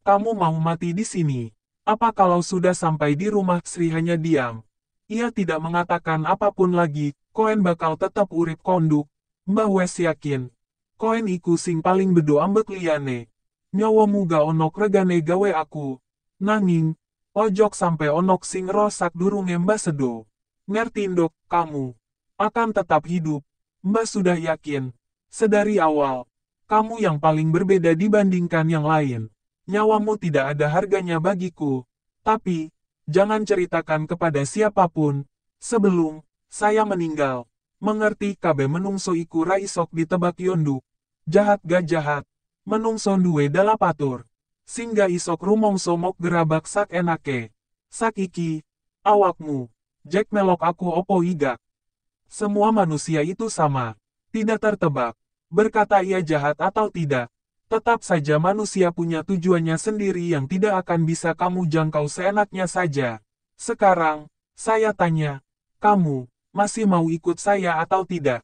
Kamu mau mati di sini? Apa kalau sudah sampai di rumah Sri hanya diam? Ia tidak mengatakan apapun lagi, Koen bakal tetap urip konduk. Mbah Wes yakin. Koen iku sing paling bedo ambek liane Nyawamu ga onok regane gawe aku. Nanging, ojok sampai onok sing rosak durung mbah sedo. Ngerti kamu akan tetap hidup. Mbah sudah yakin. Sedari awal, kamu yang paling berbeda dibandingkan yang lain nyawamu tidak ada harganya bagiku. Tapi, jangan ceritakan kepada siapapun, sebelum saya meninggal. Mengerti KB menungso iku raisok Tebak yondu. Jahat ga jahat, menungso duwe dalapatur. Singga isok rumongso mok gerabak sak enake. Sak iki, awakmu, Jack melok aku opo igak. Semua manusia itu sama, tidak tertebak, berkata ia jahat atau tidak. Tetap saja manusia punya tujuannya sendiri yang tidak akan bisa kamu jangkau seenaknya saja. Sekarang, saya tanya, kamu, masih mau ikut saya atau tidak?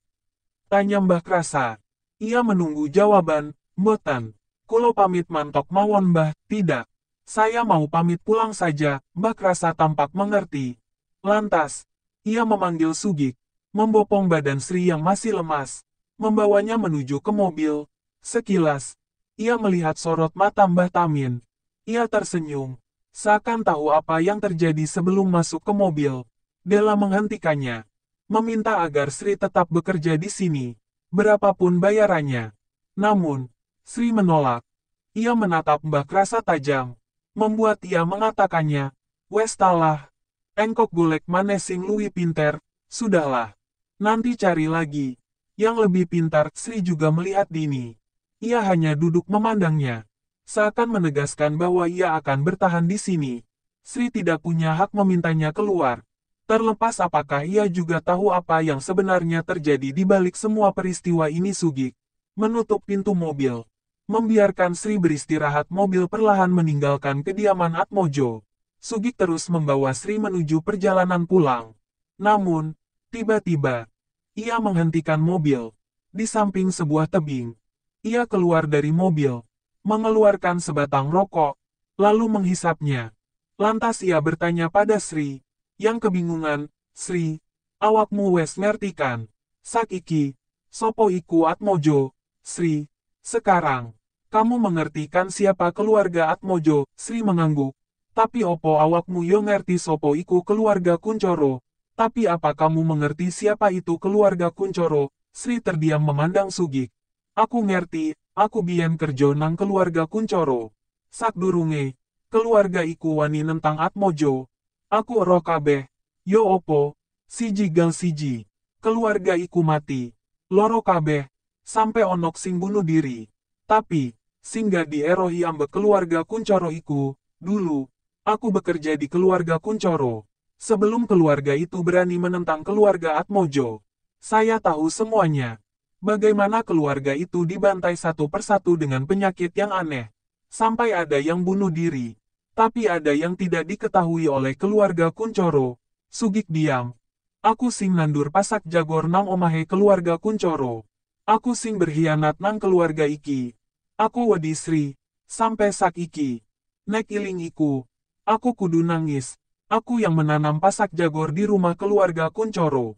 Tanya Mbah Krasa. Ia menunggu jawaban, Mboten. Kulo pamit mantok mawon Mbah, tidak. Saya mau pamit pulang saja, Mbah Krasa tampak mengerti. Lantas, ia memanggil Sugik, membopong badan Sri yang masih lemas, membawanya menuju ke mobil. Sekilas, ia melihat sorot mata Mbah Tamin. Ia tersenyum. Seakan tahu apa yang terjadi sebelum masuk ke mobil. Della menghentikannya. Meminta agar Sri tetap bekerja di sini. Berapapun bayarannya. Namun, Sri menolak. Ia menatap Mbah Krasa tajam. Membuat ia mengatakannya, Westalah. Engkok golek manesing lui pinter, sudahlah. Nanti cari lagi. Yang lebih pintar, Sri juga melihat Dini ia hanya duduk memandangnya. seakan menegaskan bahwa ia akan bertahan di sini. Sri tidak punya hak memintanya keluar. Terlepas apakah ia juga tahu apa yang sebenarnya terjadi di balik semua peristiwa ini Sugik. Menutup pintu mobil. Membiarkan Sri beristirahat mobil perlahan meninggalkan kediaman Atmojo. Sugik terus membawa Sri menuju perjalanan pulang. Namun, tiba-tiba, ia menghentikan mobil di samping sebuah tebing. Ia keluar dari mobil, mengeluarkan sebatang rokok, lalu menghisapnya. Lantas ia bertanya pada Sri, yang kebingungan, Sri, awakmu wes ngerti kan? Sakiki, sopo iku Atmojo, Sri, sekarang, kamu mengertikan siapa keluarga Atmojo, Sri mengangguk. Tapi opo awakmu yo ngerti sopo iku keluarga Kuncoro. Tapi apa kamu mengerti siapa itu keluarga Kuncoro? Sri terdiam memandang Sugik. Aku ngerti, aku bian kerja nang keluarga kuncoro. Sakdurunge, keluarga iku wani nentang atmojo. Aku rokabe, kabeh. Yo opo, siji gal siji. Keluarga iku mati. Loro kabeh, sampe onok sing bunuh diri. Tapi, singga di erohi ambek keluarga kuncoro iku, dulu, aku bekerja di keluarga kuncoro. Sebelum keluarga itu berani menentang keluarga Atmojo, saya tahu semuanya. Bagaimana keluarga itu dibantai satu persatu dengan penyakit yang aneh. Sampai ada yang bunuh diri. Tapi ada yang tidak diketahui oleh keluarga Kuncoro. Sugik diam. Aku sing nandur pasak jagor nang omahe keluarga Kuncoro. Aku sing berkhianat nang keluarga iki. Aku wedi sampai sak iki. Nek iling iku. Aku kudu nangis. Aku yang menanam pasak jagor di rumah keluarga Kuncoro.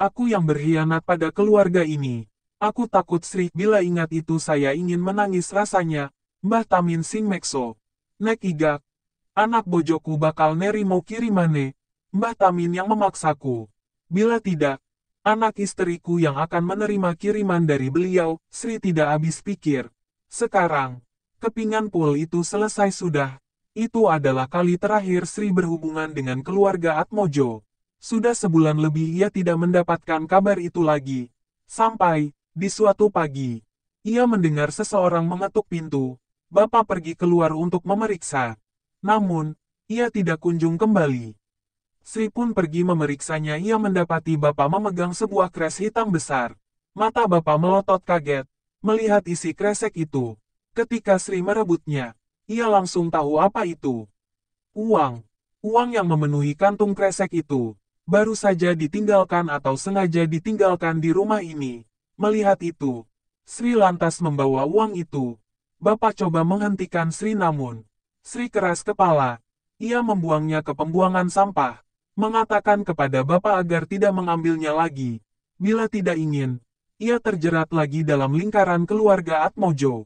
Aku yang berkhianat pada keluarga ini. Aku takut Sri, bila ingat itu saya ingin menangis rasanya, Mbah Tamin Sing Mekso. Nek igak. Anak bojoku bakal neri mau kirimane, Mbah Tamin yang memaksaku. Bila tidak, anak istriku yang akan menerima kiriman dari beliau, Sri tidak habis pikir. Sekarang, kepingan pul itu selesai sudah. Itu adalah kali terakhir Sri berhubungan dengan keluarga Atmojo. Sudah sebulan lebih ia tidak mendapatkan kabar itu lagi. Sampai, di suatu pagi, ia mendengar seseorang mengetuk pintu. Bapak pergi keluar untuk memeriksa. Namun, ia tidak kunjung kembali. Sri pun pergi memeriksanya ia mendapati bapak memegang sebuah kres hitam besar. Mata bapak melotot kaget, melihat isi kresek itu. Ketika Sri merebutnya, ia langsung tahu apa itu. Uang. Uang yang memenuhi kantung kresek itu, baru saja ditinggalkan atau sengaja ditinggalkan di rumah ini. Melihat itu, Sri lantas membawa uang itu. Bapak coba menghentikan Sri namun, Sri keras kepala. Ia membuangnya ke pembuangan sampah, mengatakan kepada Bapak agar tidak mengambilnya lagi. Bila tidak ingin, ia terjerat lagi dalam lingkaran keluarga Atmojo.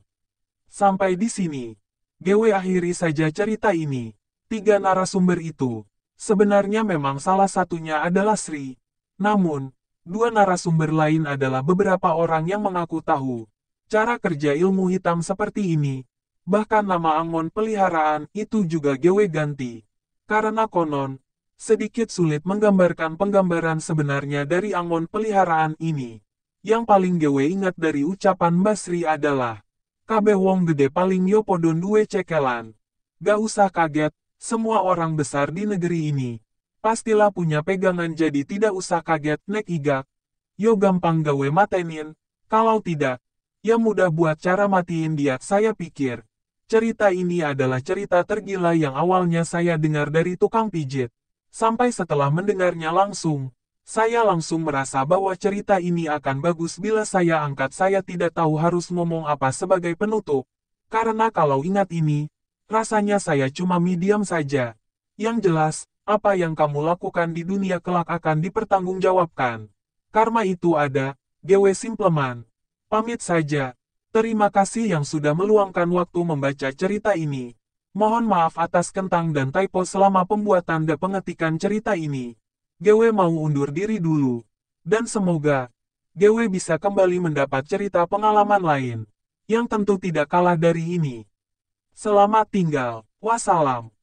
Sampai di sini, GW akhiri saja cerita ini. Tiga narasumber itu, sebenarnya memang salah satunya adalah Sri. Namun, Dua narasumber lain adalah beberapa orang yang mengaku tahu cara kerja ilmu hitam seperti ini. Bahkan nama Angon peliharaan itu juga GW ganti. Karena konon, sedikit sulit menggambarkan penggambaran sebenarnya dari Angon peliharaan ini. Yang paling GW ingat dari ucapan Basri adalah, Kabeh wong gede paling yopodon don duwe cekelan. Gak usah kaget, semua orang besar di negeri ini pastilah punya pegangan jadi tidak usah kaget, nek iga. Yo gampang gawe matenin, kalau tidak, ya mudah buat cara matiin dia, saya pikir. Cerita ini adalah cerita tergila yang awalnya saya dengar dari tukang pijit. Sampai setelah mendengarnya langsung, saya langsung merasa bahwa cerita ini akan bagus bila saya angkat saya tidak tahu harus ngomong apa sebagai penutup. Karena kalau ingat ini, rasanya saya cuma medium saja. Yang jelas, apa yang kamu lakukan di dunia kelak akan dipertanggungjawabkan. Karma itu ada, GW Simpleman. Pamit saja. Terima kasih yang sudah meluangkan waktu membaca cerita ini. Mohon maaf atas kentang dan typo selama pembuatan dan pengetikan cerita ini. GW mau undur diri dulu. Dan semoga, GW bisa kembali mendapat cerita pengalaman lain. Yang tentu tidak kalah dari ini. Selamat tinggal. Wassalam.